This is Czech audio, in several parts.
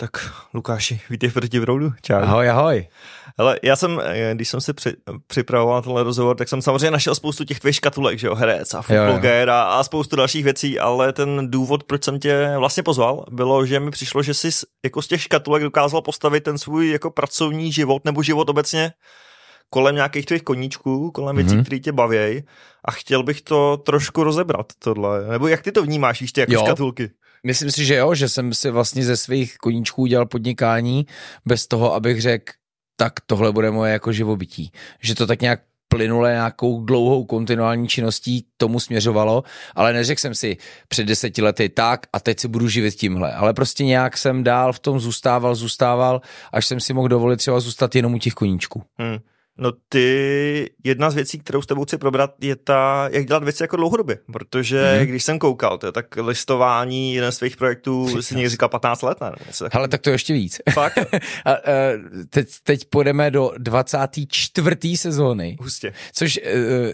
Tak Lukáši, vítej proti vroudu. Čau. Ahoj, ahoj. Ale já jsem, eh, když jsem si při, připravoval na tenhle rozhovor, tak jsem samozřejmě našel spoustu těch tvých škatulek, že jo, herec a footblogger a, a spoustu dalších věcí, ale ten důvod, proč jsem tě vlastně pozval, bylo, že mi přišlo, že jsi jako z těch škatulek dokázal postavit ten svůj jako pracovní život nebo život obecně kolem nějakých tvých koníčků, kolem věcí, mm-hmm. které tě baví a chtěl bych to trošku rozebrat, tohle. Nebo jak ty to vnímáš, víš, ty jako jo. škatulky? Myslím si, že jo, že jsem si vlastně ze svých koníčků dělal podnikání bez toho, abych řekl, tak tohle bude moje jako živobytí. Že to tak nějak plynule nějakou dlouhou kontinuální činností k tomu směřovalo, ale neřekl jsem si před deseti lety tak a teď si budu živit tímhle, ale prostě nějak jsem dál v tom zůstával, zůstával, až jsem si mohl dovolit třeba zůstat jenom u těch koníčků. Hmm. No ty, jedna z věcí, kterou s tebou chci probrat, je ta, jak dělat věci jako dlouhodobě, protože mm-hmm. když jsem koukal, to je tak listování jeden z svých projektů, si někdy říkal 15 let, ne? Ale tak to ještě víc. Fakt? a, a, teď, teď půjdeme do 24. sezóny. Hustě. Což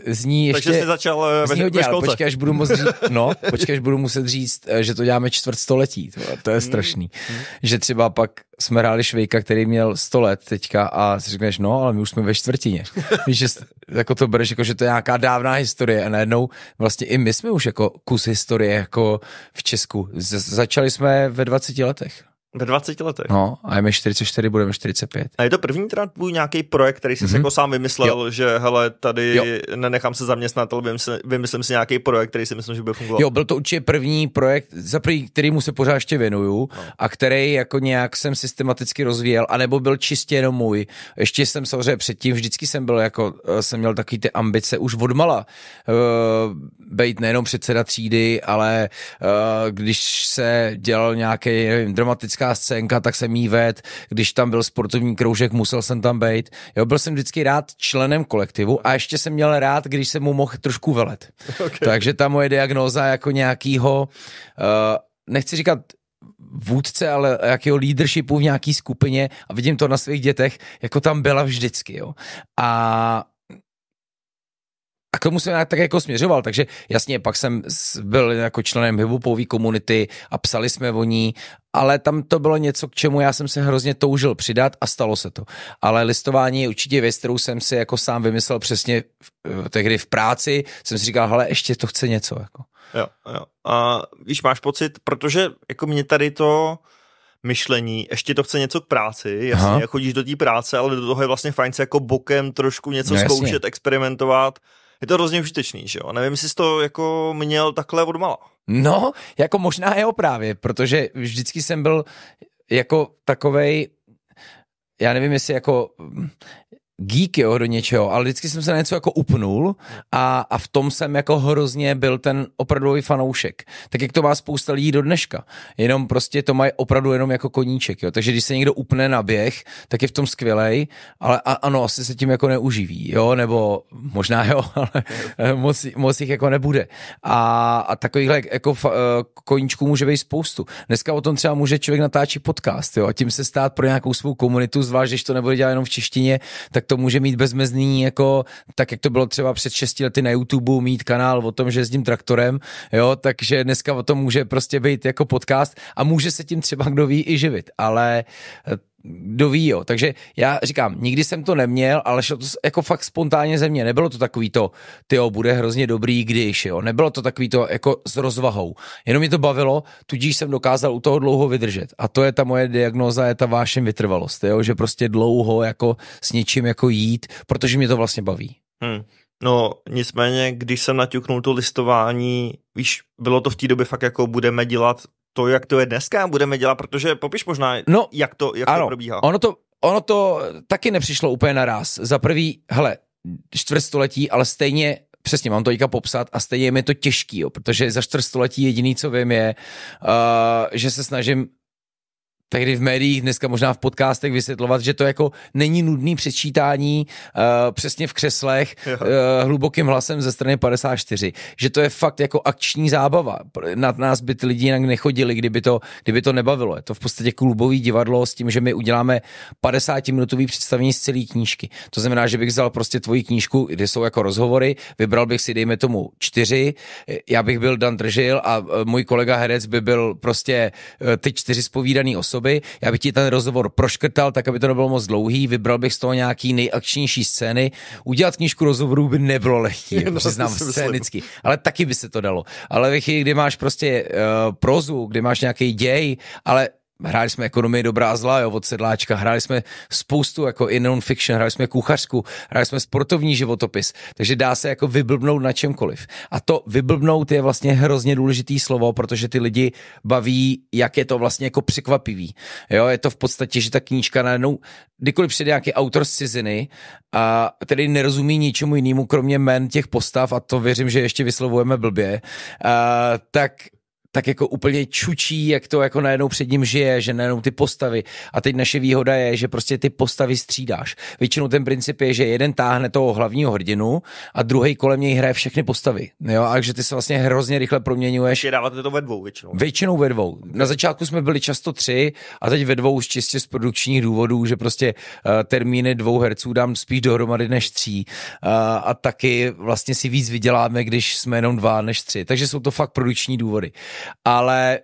uh, zní ještě... Takže jsi začal zní ve, ve školce. Počkej, až budu, moc říct, no, počkej, až budu muset říct, e, že to děláme čtvrt století. To, to je mm-hmm. strašný. Mm-hmm. Že třeba pak jsme hráli Švejka, který měl 100 let teďka a si řekneš, no, ale my už jsme ve čtvrtině. Víš, že jako to bereš, jako, že to je nějaká dávná historie a najednou vlastně i my jsme už jako kus historie jako v Česku. Z- začali jsme ve 20 letech. Ve 20 letech. No, a je mi 44, budeme 45. A je to první teda tvůj nějaký projekt, který jsi mm-hmm. jako sám vymyslel, jo. že hele, tady jo. nenechám se zaměstnat, ale vymysl, vymyslím si nějaký projekt, který si myslím, že by fungoval. Jo, byl to určitě první projekt, za prvý, kterýmu se pořád ještě věnuju no. a který jako nějak jsem systematicky rozvíjel, anebo byl čistě jenom můj. Ještě jsem samozřejmě předtím, vždycky jsem byl jako, eh, jsem měl takový ty ambice už odmala uh, eh, být nejenom předseda třídy, ale uh, když se dělal nějaký, nevím, dramatická hezká scénka, tak jsem jí ved, když tam byl sportovní kroužek, musel jsem tam být. Jo, byl jsem vždycky rád členem kolektivu a ještě jsem měl rád, když jsem mu mohl trošku velet. Okay. Takže ta moje diagnóza jako nějakýho, uh, nechci říkat vůdce, ale jakého leadershipu v nějaký skupině a vidím to na svých dětech, jako tam byla vždycky. Jo. A a k tomu jsem tak jako směřoval, takže jasně, pak jsem byl jako členem hibupový komunity a psali jsme o ní, ale tam to bylo něco, k čemu já jsem se hrozně toužil přidat a stalo se to. Ale listování je určitě věc, kterou jsem si jako sám vymyslel přesně v, tehdy v práci, jsem si říkal, hele, ještě to chce něco. Jako. Jo, jo. A víš, máš pocit, protože jako mě tady to myšlení, ještě to chce něco k práci, jasně, Aha. chodíš do té práce, ale do toho je vlastně fajn se jako bokem trošku něco no, zkoušet, jasně. experimentovat je to hrozně užitečný, že jo? Nevím, jestli jsi to jako měl takhle odmala. No, jako možná je právě, protože vždycky jsem byl jako takovej, já nevím, jestli jako, geek, jo, do něčeho, ale vždycky jsem se na něco jako upnul a, a v tom jsem jako hrozně byl ten opravdový fanoušek. Tak jak to má spousta lidí do dneška. Jenom prostě to mají opravdu jenom jako koníček, jo. Takže když se někdo upne na běh, tak je v tom skvělej, ale a, ano, asi se tím jako neuživí, jo, nebo možná jo, ale moc, moc jich jako nebude. A, a takovýchhle jako fa, eh, koníčků může být spoustu. Dneska o tom třeba může člověk natáčet podcast, jo, a tím se stát pro nějakou svou komunitu, zvlášť když to nebude dělat jenom v češtině, tak to může mít bezmezný, jako tak, jak to bylo třeba před 6 lety na YouTube, mít kanál o tom, že jezdím traktorem, jo, takže dneska o tom může prostě být jako podcast a může se tím třeba kdo ví i živit, ale eh, kdo ví, jo. Takže já říkám, nikdy jsem to neměl, ale šlo to jako fakt spontánně ze mě. Nebylo to takový to, tyjo, bude hrozně dobrý, když, jo. Nebylo to takový to jako s rozvahou. Jenom mě to bavilo, tudíž jsem dokázal u toho dlouho vydržet. A to je ta moje diagnóza, je ta vášem vytrvalost, jo. Že prostě dlouho jako s něčím jako jít, protože mě to vlastně baví. Hmm. No nicméně, když jsem naťuknul to listování, víš, bylo to v té době fakt jako budeme dělat to, jak to je dneska, budeme dělat, protože popiš možná, no, jak, to, jak ano, to probíhá. Ono to, ono to taky nepřišlo úplně naraz. Za prvý, hele, čtvrtstoletí, ale stejně Přesně, mám to teďka popsat a stejně je mi to těžký, jo, protože za čtvrtstoletí jediný, co vím, je, uh, že se snažím tehdy v médiích, dneska možná v podcastech vysvětlovat, že to jako není nudný přečítání uh, přesně v křeslech uh, hlubokým hlasem ze strany 54. Že to je fakt jako akční zábava. Nad nás by ty lidi jinak nechodili, kdyby to, kdyby to nebavilo. Je to v podstatě klubový divadlo s tím, že my uděláme 50-minutový představení z celé knížky. To znamená, že bych vzal prostě tvoji knížku, kde jsou jako rozhovory, vybral bych si, dejme tomu, čtyři, já bych byl Dan Držil a eh, můj kolega herec by byl prostě ty čtyři spovídaný osoby osoby. Já bych ti ten rozhovor proškrtal, tak aby to nebylo moc dlouhý, vybral bych z toho nějaký nejakčnější scény. Udělat knížku rozhovorů by nebylo lehký, no, jako přiznám scénicky, ale taky by se to dalo. Ale ve chvíli, kdy máš prostě uh, prozu, kdy máš nějaký děj, ale hráli jsme ekonomii dobrá a zla, jo, od sedláčka, hráli jsme spoustu jako i non-fiction, hráli jsme kuchařku, hráli jsme sportovní životopis, takže dá se jako vyblbnout na čemkoliv. A to vyblbnout je vlastně hrozně důležitý slovo, protože ty lidi baví, jak je to vlastně jako překvapivý. Jo, je to v podstatě, že ta knížka najednou, kdykoliv přijde nějaký autor z ciziny, a tedy nerozumí ničemu jinému, kromě men těch postav, a to věřím, že ještě vyslovujeme blbě, a, tak tak jako úplně čučí, jak to jako najednou před ním žije, že najednou ty postavy. A teď naše výhoda je, že prostě ty postavy střídáš. Většinou ten princip je, že jeden táhne toho hlavního hrdinu a druhý kolem něj hraje všechny postavy. Jo, a že ty se vlastně hrozně rychle proměňuješ. Je dáváte to ve dvou většinou. Většinou ve dvou. Na začátku jsme byli často tři a teď ve dvou už čistě z produkčních důvodů, že prostě uh, termíny dvou herců dám spíš dohromady než tří. Uh, a taky vlastně si víc vyděláme, když jsme jenom dva než tři. Takže jsou to fakt produkční důvody ale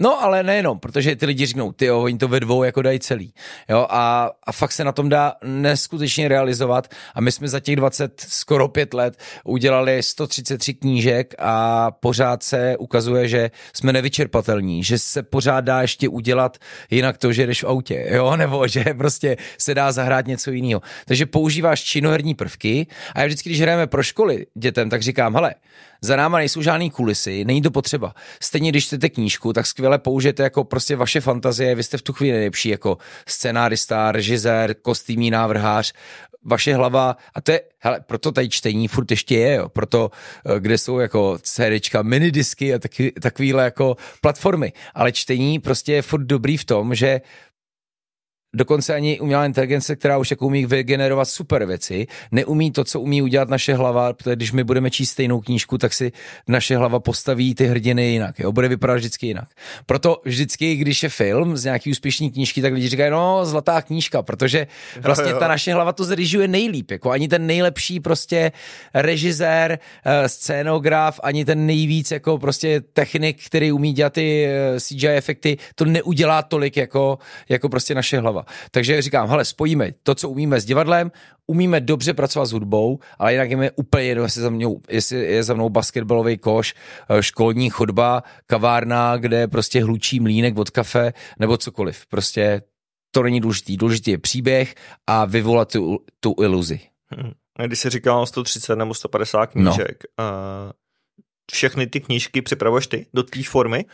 No, ale nejenom, protože ty lidi řeknou, ty jo, oni to ve dvou jako dají celý. Jo, a, a fakt se na tom dá neskutečně realizovat. A my jsme za těch 20, skoro pět let udělali 133 knížek a pořád se ukazuje, že jsme nevyčerpatelní, že se pořád dá ještě udělat jinak to, že jdeš v autě, jo, nebo že prostě se dá zahrát něco jiného. Takže používáš činoherní prvky a já vždycky, když hrajeme pro školy dětem, tak říkám, hele, za náma nejsou žádný kulisy, není to potřeba. Stejně když čtete knížku, tak skvěle použijete jako prostě vaše fantazie, vy jste v tu chvíli nejlepší jako scenárista, režisér, kostýmní návrhář, vaše hlava, a to je, hele, proto tady čtení furt ještě je, jo, proto, eh, kde jsou jako CDčka, minidisky a taky, takovýhle jako platformy, ale čtení prostě je furt dobrý v tom, že dokonce ani umělá inteligence, která už jako umí vygenerovat super věci, neumí to, co umí udělat naše hlava, protože když my budeme číst stejnou knížku, tak si naše hlava postaví ty hrdiny jinak, jo? bude vypadat vždycky jinak. Proto vždycky, když je film z nějaký úspěšné knížky, tak lidi říkají, no, zlatá knížka, protože vlastně ta naše hlava to zrežuje nejlíp, jako ani ten nejlepší prostě režisér, eh, scénograf, ani ten nejvíc jako prostě technik, který umí dělat ty eh, CGI efekty, to neudělá tolik jako, jako prostě naše hlava třeba. Takže říkám, hele, spojíme to, co umíme s divadlem, umíme dobře pracovat s hudbou, ale jinak je úplně jedno, jestli, za mnou, jestli je za mnou basketbalový koš, eh, školní chodba, kavárna, kde prostě hlučí mlínek od kafe nebo cokoliv. Prostě to není důležitý. Důležitý je příběh a vyvolat tu, tu iluzi. Hmm. když jsi říkal 130 nebo 150 no. knížek, no všechny ty knížky připravuješ ty do té formy?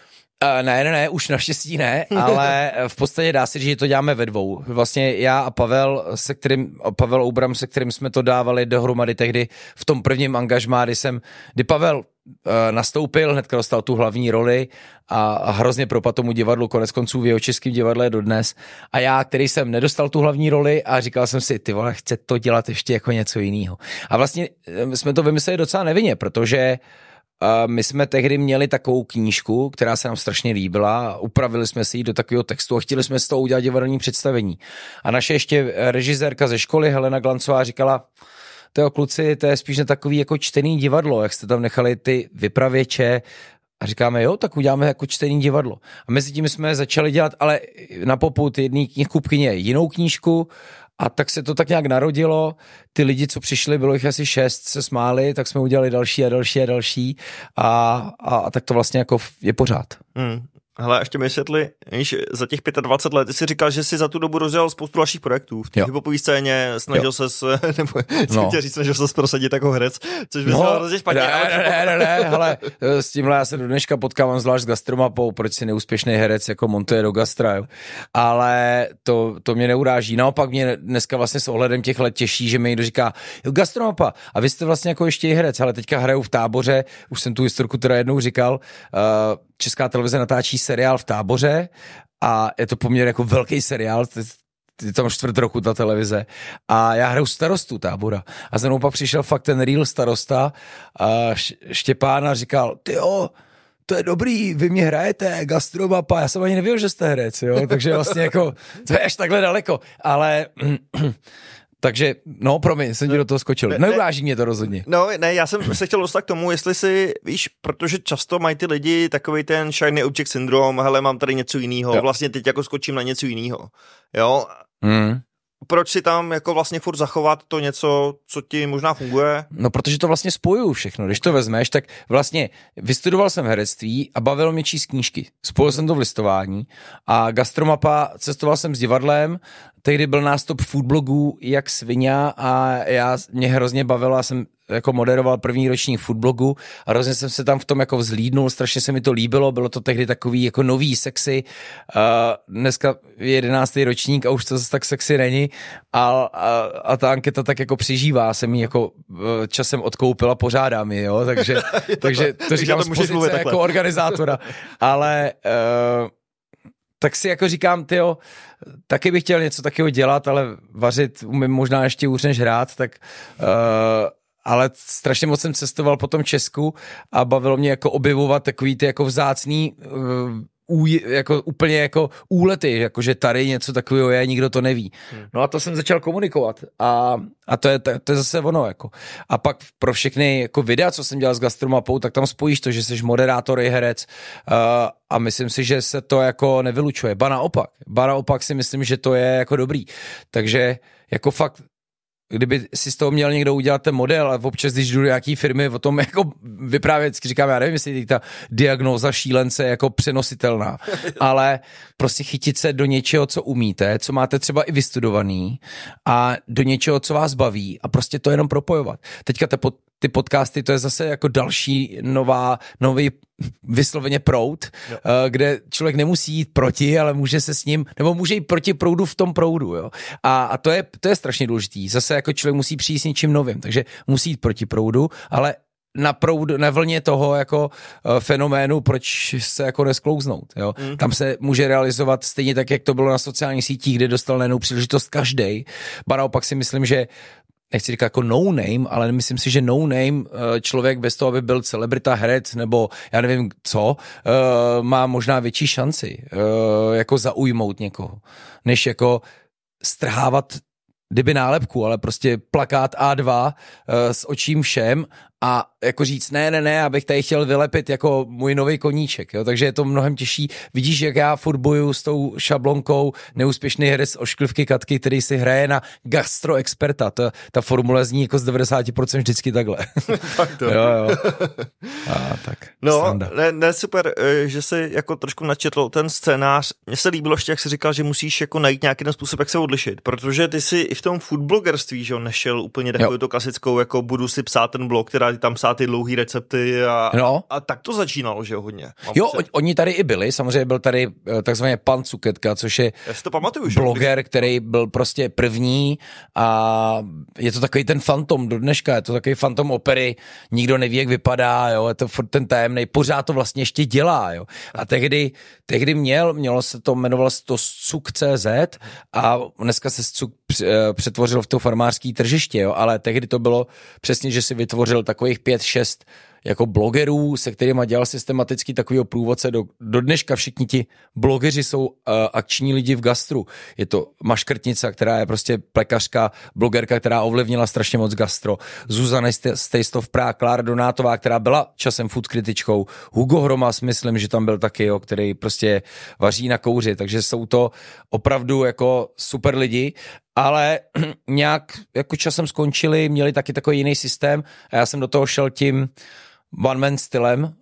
Uh, ne, ne, ne, už naštěstí ne, ale v podstatě dá se říct, že to děláme ve dvou. Vlastně já a Pavel, se kterým, Pavel Obram, se kterým jsme to dávali dohromady tehdy v tom prvním angažmá, kdy jsem, kdy Pavel eh, nastoupil, hnedka dostal tu hlavní roli a hrozně propad tomu divadlu, konec konců v jeho českým divadle je dodnes. A já, který jsem nedostal tu hlavní roli a říkal jsem si, ty vole, chce to dělat ještě jako něco jiného. A vlastně eh, jsme to vymysleli docela nevinně, protože uh, my jsme tehdy měli takovou knížku, která se nám strašně líbila, upravili jsme si ji do takového textu a chtěli jsme z toho udělat divadelní představení. A naše ještě režisérka ze školy Helena Glancová říkala, Teo kluci, to je spíš na takový jako čtený divadlo, jak jste tam nechali ty vypravěče, a říkáme, jo, tak uděláme jako čtení divadlo. A mezi tím jsme začali dělat, ale na poput jedné knihkupkyně jinou knížku a tak se to tak nějak narodilo. Ty lidi, co přišli, bylo jich asi šest, se smáli, tak jsme udělali další a další a další. A, a, a tak to vlastně jako je pořád. Mm, Hele, ještě mi vysvětli, že za těch 25 let ty jsi říkal, že jsi za tu dobu rozjel spoustu dalších projektů. V té hipopové scéně snažil se, nebo no. chtěl říct, snažil se prosadit jako herec, což by no, hrozně špatně. Ne, ale... ne, ne, ne, hele, s tímhle já se do dneška potkávám zvlášť s gastromapou, proč si neúspěšný herec jako montuje do gastra, jo. Ale to, to mě neuráží. Naopak mě dneska vlastně s ohledem těch let těší, že mi někdo říká, jo, gastromapa, a vy jste vlastně jako ještě i herec, ale teďka hraju v táboře, už jsem tu historiku teda jednou říkal, uh, Česká televize natáčí seriál v táboře a je to poměrně jako velký seriál, je tam čtvrt roku ta televize a já hraju starostu tábora a za mnou pak přišel fakt ten real starosta a Štěpán a říkal, ty jo, to je dobrý, vy mě hrajete, gastromapa, já jsem ani nevěděl, že jste herec, jo, takže vlastně jako, to je až takhle daleko, ale takže, no, promiň, jsem ti do toho skočil. Ne, Neuráží mě to rozhodně. No, ne, já jsem se chtěl dostat k tomu, jestli si, víš, protože často mají ty lidi takový ten shiny object syndrom, hele, mám tady něco jiného, vlastně teď jako skočím na něco jiného. Jo? Mm. Proč si tam jako vlastně furt zachovat to něco, co ti možná funguje? No, protože to vlastně spojuju všechno. Když to vezmeš, tak vlastně vystudoval jsem herectví a bavilo mě číst knížky. Spojil jsem to v listování a gastromapa, cestoval jsem s divadlem, tehdy byl nástup food blogů jak svině a já mě hrozně bavilo, já jsem jako moderoval první roční foodblogu a hrozně jsem se tam v tom jako vzlídnul, strašně se mi to líbilo, bylo to tehdy takový jako nový sexy, uh, dneska je jedenáctý ročník a už to zase tak sexy není a, a, a ta anketa tak jako přežívá, jsem ji jako uh, časem odkoupila, pořádám ji, jo, takže, takže to říkám z pozice jako organizátora, ale uh, tak si jako říkám, tyjo, taky bych chtěl něco takového dělat, ale vařit umím možná ještě už než hrát, tak uh, ale strašně moc jsem cestoval po tom Česku a bavilo mě jako objevovat takový ty jako vzácný eh, ú, jako, úplně jako úlety, jako že tady něco takového je, nikdo to neví. Hmm. No a to jsem začal komunikovat a, a to, je, to, to je zase ono. Jako. A pak pro všechny jako videa, co jsem dělal s Gastromapou, tak tam spojíš to, že jsi moderátor i herec a, eh, a myslím si, že se to jako nevylučuje. Ba naopak. Ba naopak si myslím, že to je jako dobrý. Takže jako fakt kdyby si z toho měl někdo udělat ten model a občas, když jdu do nějaký firmy o tom jako vyprávět, říkám, já nevím, jestli ta diagnóza šílence je jako přenositelná, ale prostě chytit se do něčeho, co umíte, co máte třeba i vystudovaný a do něčeho, co vás baví a prostě to jenom propojovat. Teďka ta pod, ty podcasty, to je zase jako další nová, nový vysloveně proud, jo. Eh, kde člověk nemusí jít proti, ale může se s ním, nebo může jít proti proudu v tom proudu. Jo? A, a to, je, to je strašně důležitý. Zase jako člověk musí přijít s něčím novým, takže musí jít proti proudu, ale na, proud, na vlně toho jako eh, fenoménu, proč se jako nesklouznout. Jo? Mm. Tam se může realizovat stejně tak, jak to bylo na sociálních sítích, kde dostal nenou příležitost každý. Ba naopak si myslím, že nechci říkat jako no name, ale myslím si, že no name eh, člověk bez toho, aby byl celebrita, herec nebo já nevím co, eh, má možná větší šanci eh, jako zaujmout někoho, než jako strhávat kdyby nálepku, ale prostě plakát A2 s očím všem a jako říct, ne, ne, ne, abych tady chtěl vylepit jako můj nový koníček, jo? takže je to mnohem těžší. Vidíš, jak já furt boju s tou šablonkou neúspěšný herec ošklivky Katky, který si hraje na gastroexperta. Ta, ta formule zní jako z 90% vždycky takhle. tak to. jo, jo. A, tak, no, ne, ne, super, eh, že si jako trošku načetl ten scénář. Mně se líbilo ještě, jak jsi říkal, že musíš jako najít nějaký ten způsob, jak se odlišit, protože ty jsi i v tom foodblogerství, že jo, nešel úplně takovou to klasickou, jako budu si psát ten blog, která kolikrát tam psát ty dlouhé recepty a, no. a tak to začínalo, že jo, hodně. Mám jo, pocit. oni tady i byli, samozřejmě byl tady eh, takzvaný pan Cuketka, což je Já si to pamatuju, že bloger, který byl prostě první a je to takový ten fantom do dneška, je to takový fantom opery, nikdo neví, jak vypadá, jo, je to furt ten tajemný, pořád to vlastně ještě dělá, jo. A tehdy, tehdy měl, mělo se to, jmenovalo se to Cuk.cz a dneska se Cuk eh, přetvořil v to farmářský tržiště, jo, ale tehdy to bylo přesně, že si vytvořil tak takových pět, šest jako blogerů, se kterými dělal systematicky takového průvodce. Do, do dneška všichni ti blogeři jsou uh, akční lidi v gastru. Je to Maškrtnica, která je prostě plekařka, blogerka, která ovlivnila strašně moc gastro. Zuzana Prá, Klára Donátová, která byla časem food kritičkou. Hugo Hromas, myslím, že tam byl taky, jo, který prostě vaří na kouři. Takže jsou to opravdu jako super lidi ale nějak jako časem skončili, měli taky takový jiný systém a já jsem do toho šel tím one man stylem, uh,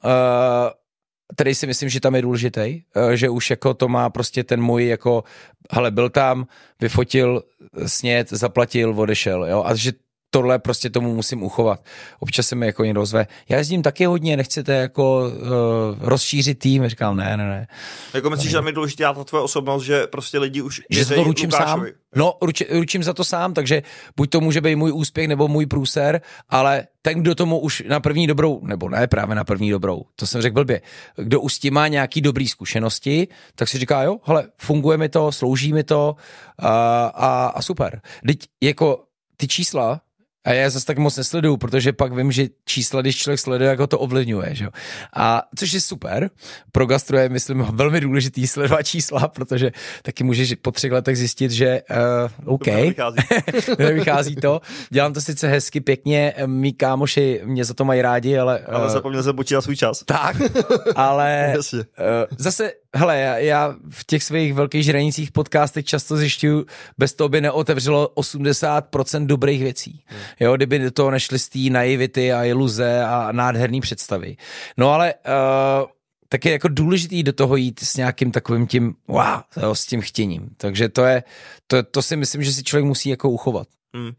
který si myslím, že tam je důležitý, uh, eh, že už jako to má prostě ten můj jako, hele byl tam, vyfotil sněd, zaplatil, odešel, jo, a že tohle prostě tomu musím uchovat. Občas se mi jako někdo zve, já jezdím taky hodně, nechcete jako uh, rozšířit tým, říkám, ne, ne, ne. Jako myslíš, že tam je důležitá ta tvoje osobnost, že prostě lidi už že to ručím Lukášovi. sám? No, ruč, ručím za to sám, takže buď to může být můj úspěch nebo můj průser, ale ten, kdo tomu už na první dobrou, nebo ne právě na první dobrou, to jsem řekl blbě, kdo už s tím má nějaký dobrý zkušenosti, tak si říká, jo, hele, funguje mi to, slouží mi to a, a, a super. Teď jako ty čísla, a já zase tak moc nesleduju, protože pak vím, že čísla, když člověk sleduje, jako to ovlivňuje. Že? A což je super. Pro gastro je, myslím, velmi důležitý sledovat čísla, protože taky můžeš po třech letech zjistit, že uh, OK, to vychází to. Dělám to sice hezky, pěkně, mý kámoši mě za to mají rádi, ale... Uh, ale eh, zapomněl jsem počítat svůj čas. Tak, ale uh, zase hele, já, já v těch svých velkých žranicích podcastech často zjišťuju, bez toho by neotevřelo 80% dobrých věcí. Hmm. Jo, kdyby do toho nešly z té naivity a iluze a nádherný představy. No ale... Uh, tak je jako důležitý do toho jít s nějakým takovým tím, wow, s tím chtěním. Takže to je, to, to si myslím, že si člověk musí jako uchovat. Hmm.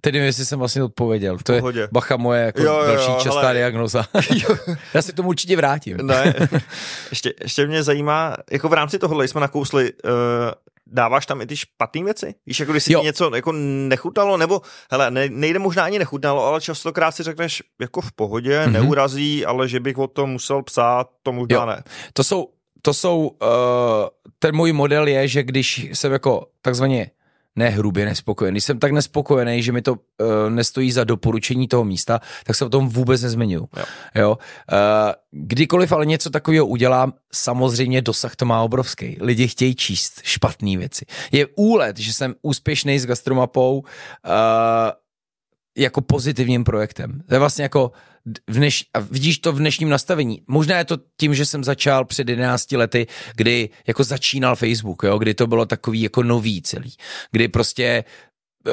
Teď nevím, jestli jsem vlastně odpověděl. To je bacha moje jako jo, jo, další jo, častá hele. diagnoza. Já si tomu určitě vrátím. ne, ještě, ještě mě zajímá, jako v rámci tohohle jsme nakousli, uh, dáváš tam i ty špatné věci? Víš, jako když si něco jako nechutnalo, nebo hele, ne, nejde možná ani nechutnalo, ale častokrát si řekneš, jako v pohodě, mm-hmm. neurazí, ale že bych o tom musel psát, to možná jo. ne. To jsou, to jsou uh, ten můj model je, že když jsem jako takzvaně ne hrubě nespokojený, jsem tak nespokojený, že mi to uh, nestojí za doporučení toho místa, tak se o tom vůbec nezmiňuju. Jo. Jo? Uh, kdykoliv ale něco takového udělám, samozřejmě dosah to má obrovský. Lidi chtějí číst špatné věci. Je úlet, že jsem úspěšný s gastromapou, uh, eh, jako pozitivním projektem. To je vlastně jako, v dneš, a vidíš to v dnešním nastavení. Možná je to tím, že jsem začal před 11 lety, kdy jako začínal Facebook, jo, kdy to bylo takový jako nový celý, kdy prostě uh,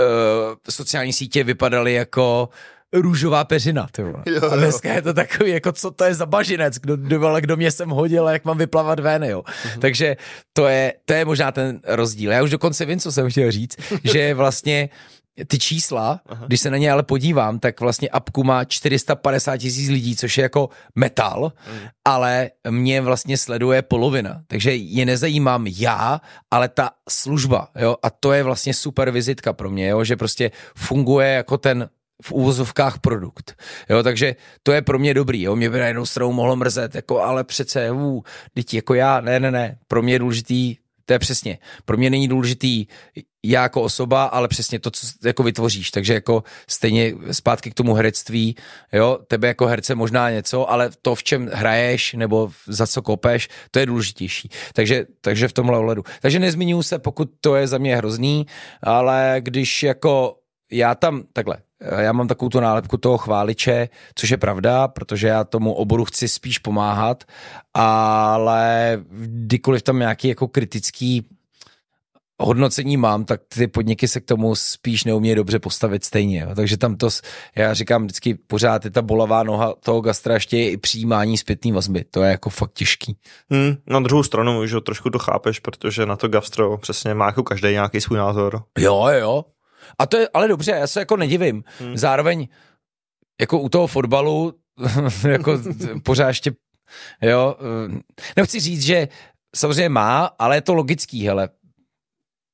sociální sítě vypadaly jako růžová peřina. Ty jo, jo. A dneska je to takový, jako co to je za bažinec, kdo, kdo, kdo mě sem hodil a jak mám vyplavat ven, jo. Mm-hmm. Takže to je, to je možná ten rozdíl. Já už dokonce vím, co jsem chtěl říct, že vlastně uh, ty čísla, Aha. když se na ně ale podívám, tak vlastně apku má 450 tisíc lidí, což je jako metal, mm. ale mě vlastně sleduje polovina, takže je nezajímám já, ale ta služba, jo, a to je vlastně super vizitka pro mě, jo, že prostě funguje jako ten v úvozovkách produkt. Jo, takže to je pro mě dobrý. Jo. Mě by na jednou stranu mohlo mrzet, jako, ale přece, ú, teď jako já, ne, ne, ne, pro mě je důležitý to je přesně. Pro mě není důležitý, já jako osoba, ale přesně to, co jako vytvoříš. Takže jako stejně zpátky k tomu herectví, jo, tebe jako herce možná něco, ale to, v čem hraješ nebo za co kopeš, to je důležitější. Takže, takže v tomhle ohledu. Takže nezmiňuji se, pokud to je za mě hrozný, ale když jako já tam, takhle, eh, já mám takovou tu nálepku toho chváliče, což je pravda, protože já tomu oboru chci spíš pomáhat, ale kdykoliv tam nějaký jako kritický hodnocení mám, tak ty podniky se k tomu spíš neumějí dobře postavit stejně. Jo. Takže tam to, já říkám vždycky, pořád je ta bolavá noha toho gastra, ještě je i přijímání zpětný vazby. To je jako fakt těžký. Hmm, na druhou stranu už ho trošku to chápeš, protože na to gastro přesně má jako každý nějaký svůj názor. Jo, jo. A to je ale dobře, já se jako nedivím. Hmm. Zároveň jako u toho fotbalu jako pořád ještě jo, eh, nechci říct, že samozřejmě má, ale je to logický, hele,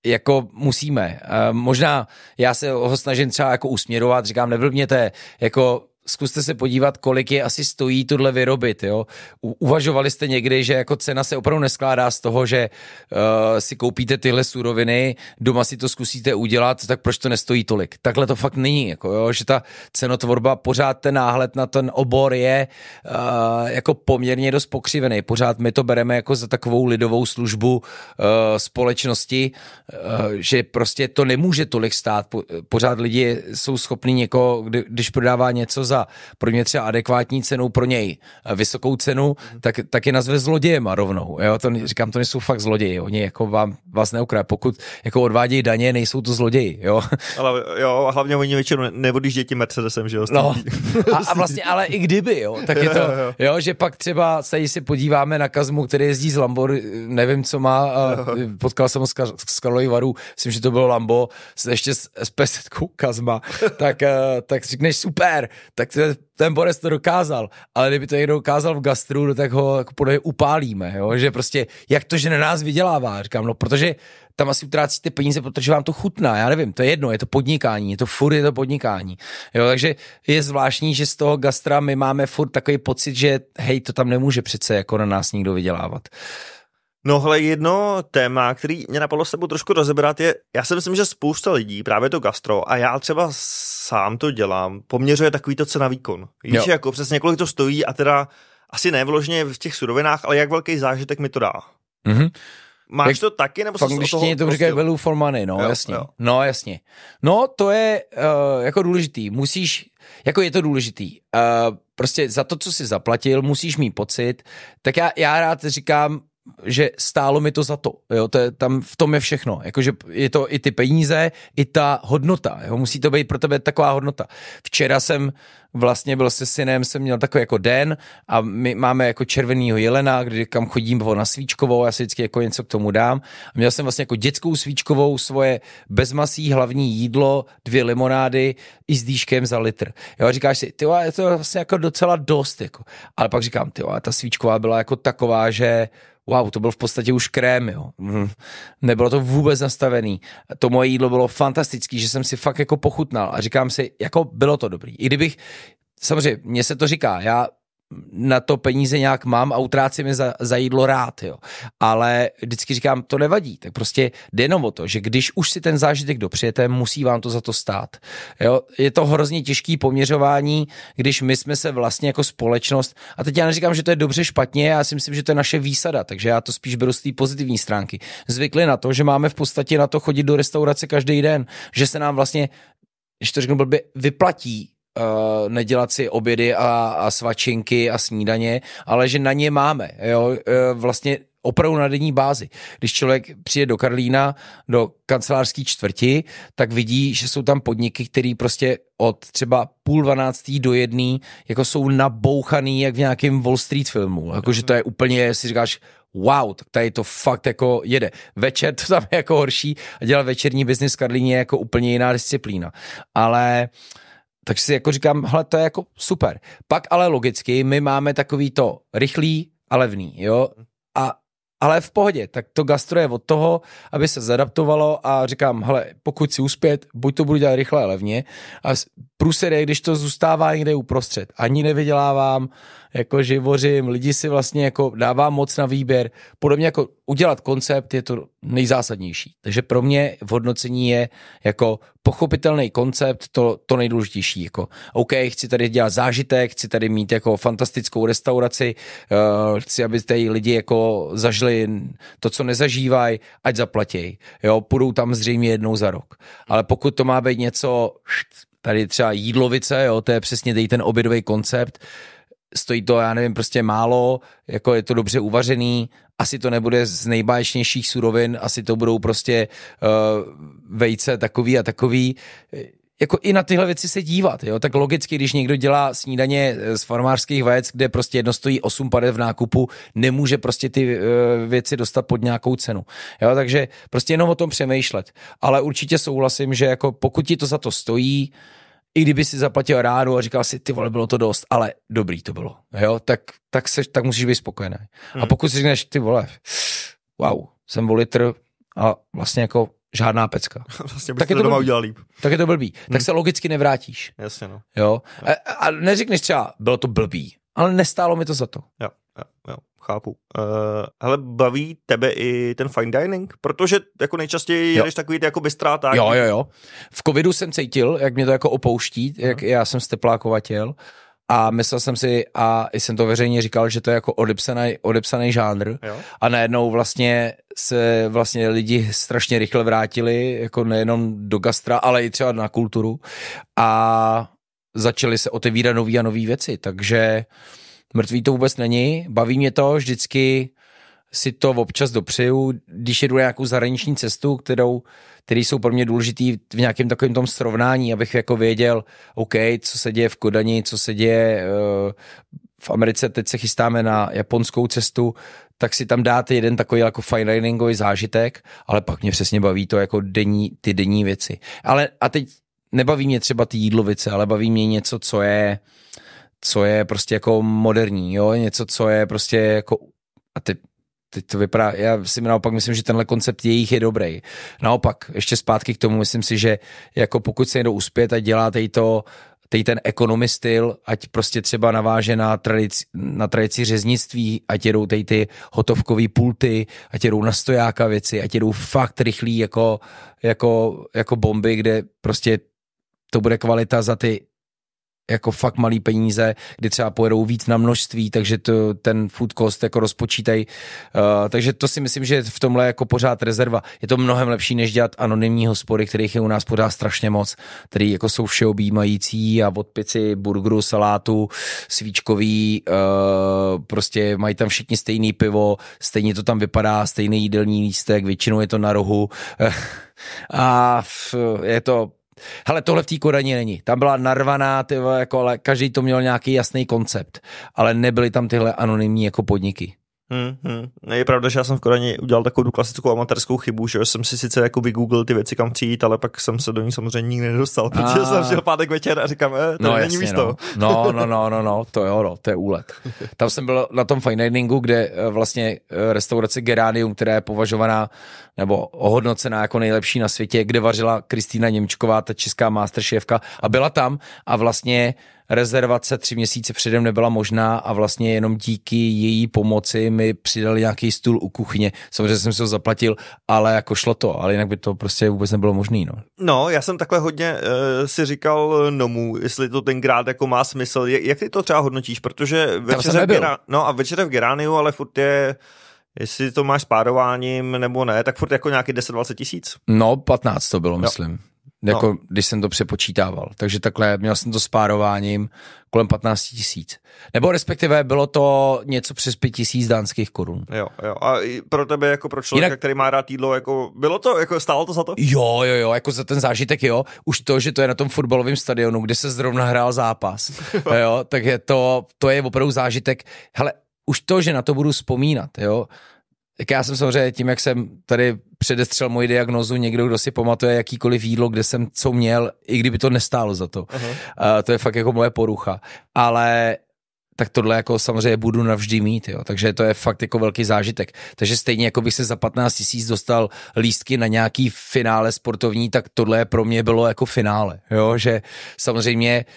jako musíme. Možná já se ho snažím třeba jako usměrovat, říkám, neblbněte, jako zkuste se podívat, kolik je asi stojí tohle vyrobit. Jo? U, uvažovali jste někdy, že jako cena se opravdu neskládá z toho, že uh, si koupíte tyhle suroviny, doma si to zkusíte udělat, tak proč to nestojí tolik? Takhle to fakt není, jako, jo? že ta cenotvorba, pořád ten náhled na ten obor je uh, jako poměrně dost pokřivený. Pořád my to bereme jako za takovou lidovou službu uh, společnosti, uh, že prostě to nemůže tolik stát. Pořád lidi jsou schopni někoho, kdy, když prodává něco za za pro mě třeba adekvátní cenu, pro něj eh, vysokou cenu, mhm. tak, tak je nazve zlodějema rovnou. Jo? To, říkám, to nejsou fakt zloději, oni jako vám, vás neukrají. Pokud jako odvádějí daně, nejsou to zloději. Jo? Ale jo, a hlavně oni většinou nevodíš děti Mercedesem, že jo? No, a, a, vlastně, ale i kdyby, jo, tak je to, jo, jo. jo že pak třeba se se podíváme na Kazmu, který jezdí z Lambor, nevím, co má, jo. potkal jsem ho z, Kar- z Karlovy Varu, myslím, že to bylo Lambo, ještě s, s pesetkou Kazma, tak, eh, tak řekneš super, tak tak ten Borec to dokázal, ale kdyby to někdo dokázal v gastru, no tak ho jako podle upálíme, jo? že prostě jak to, že na nás vydělává, říkám, no protože tam asi utrácíte peníze, protože vám to chutná, já nevím, to je jedno, je to podnikání, je to furt je to podnikání, jo, takže je zvláštní, že z toho gastra my máme furt takový pocit, že hej, to tam nemůže přece jako na nás nikdo vydělávat. No hele, jedno téma, který mě napadlo s tebou trošku rozebrat je, já si myslím, že spousta lidí, právě to gastro, a já třeba sám to dělám, poměřuje takový to cena výkon. Víš, jo. jako přesně kolik to stojí a teda asi nevložně v těch surovinách, ale jak velký zážitek mi to dá. Mm-hmm. Máš tak to taky, nebo jsi když toho to říkají prostě- value for money, no jo, jasně. Jo. No jasně. No to je uh, jako důležitý. Musíš, jako je to důležitý. Uh, prostě za to, co jsi zaplatil, musíš mít pocit. Tak já, já rád říkám, že stálo mi to za to. Jo? To je, tam v tom je všechno. Jakože je to i ty peníze, i ta hodnota. Jo? Musí to být pro tebe taková hodnota. Včera jsem vlastně byl se synem, jsem měl takový jako den a my máme jako červenýho jelena, kdy kam chodím ho na svíčkovou, já si vždycky jako něco k tomu dám. A měl jsem vlastně jako dětskou svíčkovou svoje bezmasí hlavní jídlo, dvě limonády i s dýškem za litr. Jo, a říkáš si, ty je to vlastně jako docela dost. Jako. Ale pak říkám, ty ta svíčková byla jako taková, že wow, to byl v podstatě už krém, jo. Mhm. Nebylo to vůbec nastavený. To moje jídlo bylo fantastický, že jsem si fakt jako pochutnal a říkám si, jako bylo to dobrý. I kdybych, samozřejmě, mně se to říká, já na to peníze nějak mám a utrácím je za, za jídlo rád, jo. Ale vždycky říkám, to nevadí, tak prostě jde jenom o to, že když už si ten zážitek dopřijete, musí vám to za to stát. Jo, je to hrozně těžký poměřování, když my jsme se vlastně jako společnost, a teď já neříkám, že to je dobře, špatně, já si myslím, že to je naše výsada, takže já to spíš beru z té pozitivní stránky. Zvykli na to, že máme v podstatě na to chodit do restaurace každý den, že se nám vlastně, když to řeknu blbě, vyplatí uh, nedělat si obědy a, a svačinky a snídaně, ale že na ně máme, jo, uh, vlastně opravdu na denní bázi. Když člověk přijde do Karlína, do kancelářské čtvrti, tak vidí, že jsou tam podniky, které prostě od třeba půl dvanáctý do jedný, jako jsou nabouchaný jak v nějakém Wall Street filmu. Jakože to je úplně, si říkáš, wow, tak tady to fakt jako jede. Večer to tam je jako horší a dělat večerní biznis v Karlíně je jako úplně jiná disciplína. Ale uh, tak si jako říkám, hele, to je jako super. Pak ale logicky, my máme takový to rychlý a levný, jo, a ale v pohodě, tak to gastro je od toho, aby se zadaptovalo a říkám, hele, pokud si uspět, buď to budu dělat rychle a levně a průser je, když to zůstává někde uprostřed. Ani nevydělávám, jako živořím, lidi si vlastně jako dává moc na výběr. Podobně jako udělat koncept je to nejzásadnější. Takže pro mě v hodnocení je jako pochopitelný koncept to, to nejdůležitější. Jako, OK, chci tady dělat zážitek, chci tady mít jako fantastickou restauraci, uh, chci, aby tady lidi jako zažili to, co nezažívají, ať zaplatí. Jo, půjdou tam zřejmě jednou za rok. Ale pokud to má být něco tady třeba jídlovice, jo, to je přesně dej ten obědový koncept, stojí to, já nevím, prostě málo, jako je to dobře uvařený, asi to nebude z nejbáječnějších surovin, asi to budou prostě uh, vejce takový a takový. Jako i na tyhle věci se dívat, jo? tak logicky, když někdo dělá snídaně eh, z farmářských vajec, kde prostě jedno stojí 8 pade v nákupu, nemůže prostě ty uh, věci dostat pod nějakou cenu. Jo? Takže prostě jenom o tom přemýšlet. Ale určitě souhlasím, že jako pokud ti to za to stojí, uh, i kdyby si zaplatil ránu a říkal si, ty vole, bylo to dost, ale dobrý to bylo, jo, tak, tak, se, tak musíš být spokojený. Hmm. A pokud si říkneš, ty vole, wow, jsem volitr a vlastně jako žádná pecka. vlastně tak je to doma udělal líp. Tak je to blbý. Hmm. Tak se logicky nevrátíš. Jasně, no. Jo? A, a neřekneš třeba, bylo to blbý, ale nestálo mi to za to. Jo, jo, jo chápu. Uh, baví tebe i ten fine dining? Protože jako nejčastěji jo. jedeš takový ty jako bystrá tak. Jo, jo, jo. V covidu jsem cítil, jak mě to jako opouští, jak uh-huh. já jsem steplákovatěl a myslel jsem si, a jsem to veřejně říkal, že to je jako odepsaný, odepsaný žánr jo. a najednou vlastně se vlastně lidi strašně rychle vrátili, jako nejenom do gastra, ale i třeba na kulturu a začaly se otevírat nové a nové věci, takže uh, Mrtvý to vůbec není, baví mě to, vždycky si to občas dopřeju, když jedu na nějakou zahraniční cestu, kterou, který jsou pro mě důležitý v nějakém takovém tom srovnání, abych jako věděl, OK, co se děje v Kodani, co se děje uh, v Americe, teď se chystáme na japonskou cestu, tak si tam dáte jeden takový jako fine diningový zážitek, ale pak mě přesně baví to jako denní, ty denní věci. Ale a teď nebaví mě třeba ty jídlovice, ale baví mě něco, co je uh, co je prostě jako moderní, jo, něco, co je prostě jako, a ty, teď to vypadá, já si naopak myslím, že tenhle koncept jejich je dobrý. Naopak, ještě zpátky k tomu, myslím si, že jako pokud se někdo uspět a dělá tady to, teď ten ekonomy styl, ať prostě třeba naváže na, tradici, na tradici řeznictví, ať jedou teď ty hotovkový pulty, ať jedou na stojáka věci, ať jedou fakt rychlý jako, jako, jako bomby, kde prostě to bude kvalita za ty jako fakt malý peníze, kdy třeba pojedou víc na množství, takže to, ten food cost jako rozpočítají. Uh, eh, takže to si myslím, že v tomhle jako pořád rezerva. Je to mnohem lepší, než dělat anonymní hospody, kterých je u nás pořád strašně moc, který jako jsou všeobjímající a od pici, burgeru, salátu, svíčkový, uh, prostě mají tam všichni stejný pivo, stejně to tam vypadá, stejný jídelní lístek, většinou je to na rohu. a je to Hele, tohle v té Kodani není. Tam byla narvaná, tyvo, jako, ale každý to měl nějaký jasný koncept. Ale nebyly tam tyhle anonymní jako podniky. Hmm, hmm. Je pravda, že já jsem v Koreji udělal takovou klasickou amatérskou chybu, že jsem si sice jako vygooglil ty věci, kam přijít, ale pak jsem se do ní samozřejmě nikdy nedostal, ah. protože a... jsem šel pátek večer a říkám, eh, to no, není místo. No. no, no, no, no, no, to jo, no, to je úlet. Tam jsem byl na tom fine diningu, kde eh, vlastně eh, restaurace Geranium, která je považovaná nebo ohodnocená jako nejlepší na světě, kde vařila Kristýna Němčková, ta česká masterchefka a byla tam a vlastně rezervace tři měsíce předem nebyla možná a vlastně jenom díky její pomoci mi přidali nějaký stůl u kuchyně. Samozřejmě jsem si ho zaplatil, ale jako šlo to, ale jinak by to prostě vůbec nebylo možné. No. no, já jsem takhle hodně uh, si říkal eh, nomu, jestli to tenkrát jako má smysl. Jak ty to třeba hodnotíš? Protože večer v, Gerá... no, a večer v Geraniu, ale furt je jestli to máš s párováním nebo ne, tak furt jako nějaký 10-20 tisíc? No, 15 to bylo, no. myslím. No. jako no. když jsem to přepočítával. Takže takhle, měl jsem to s párováním kolem 15 tisíc. Nebo respektive bylo to něco přes 5 tisíc dánských korun. Jo, jo. A pro tebe jako pro člověka, Jinak... který má rád jídlo, jako bylo to, jako stálo to za to? Jo, jo, jo, jako za ten zážitek, jo. Už to, že to je na tom fotbalovém stadionu, kde se zrovna hrál zápas, jo, tak je to, to je opravdu zážitek. Hele, už to, že na to budu vzpomínat, jo, tak já jsem samozřejmě tím, jak jsem tady předestřel moji diagnozu, někdo, kdo si pamatuje jakýkoliv jídlo, kde jsem co měl, i kdyby to nestálo za to. Uh-huh. Uh, to je fakt jako moje porucha. Ale tak tohle jako samozřejmě budu navždy mít, jo. takže to je fakt jako velký zážitek. Takže stejně jako bych se za 15 tisíc dostal lístky na nějaký finále sportovní, tak tohle pro mě bylo jako finále, jo. že samozřejmě uh,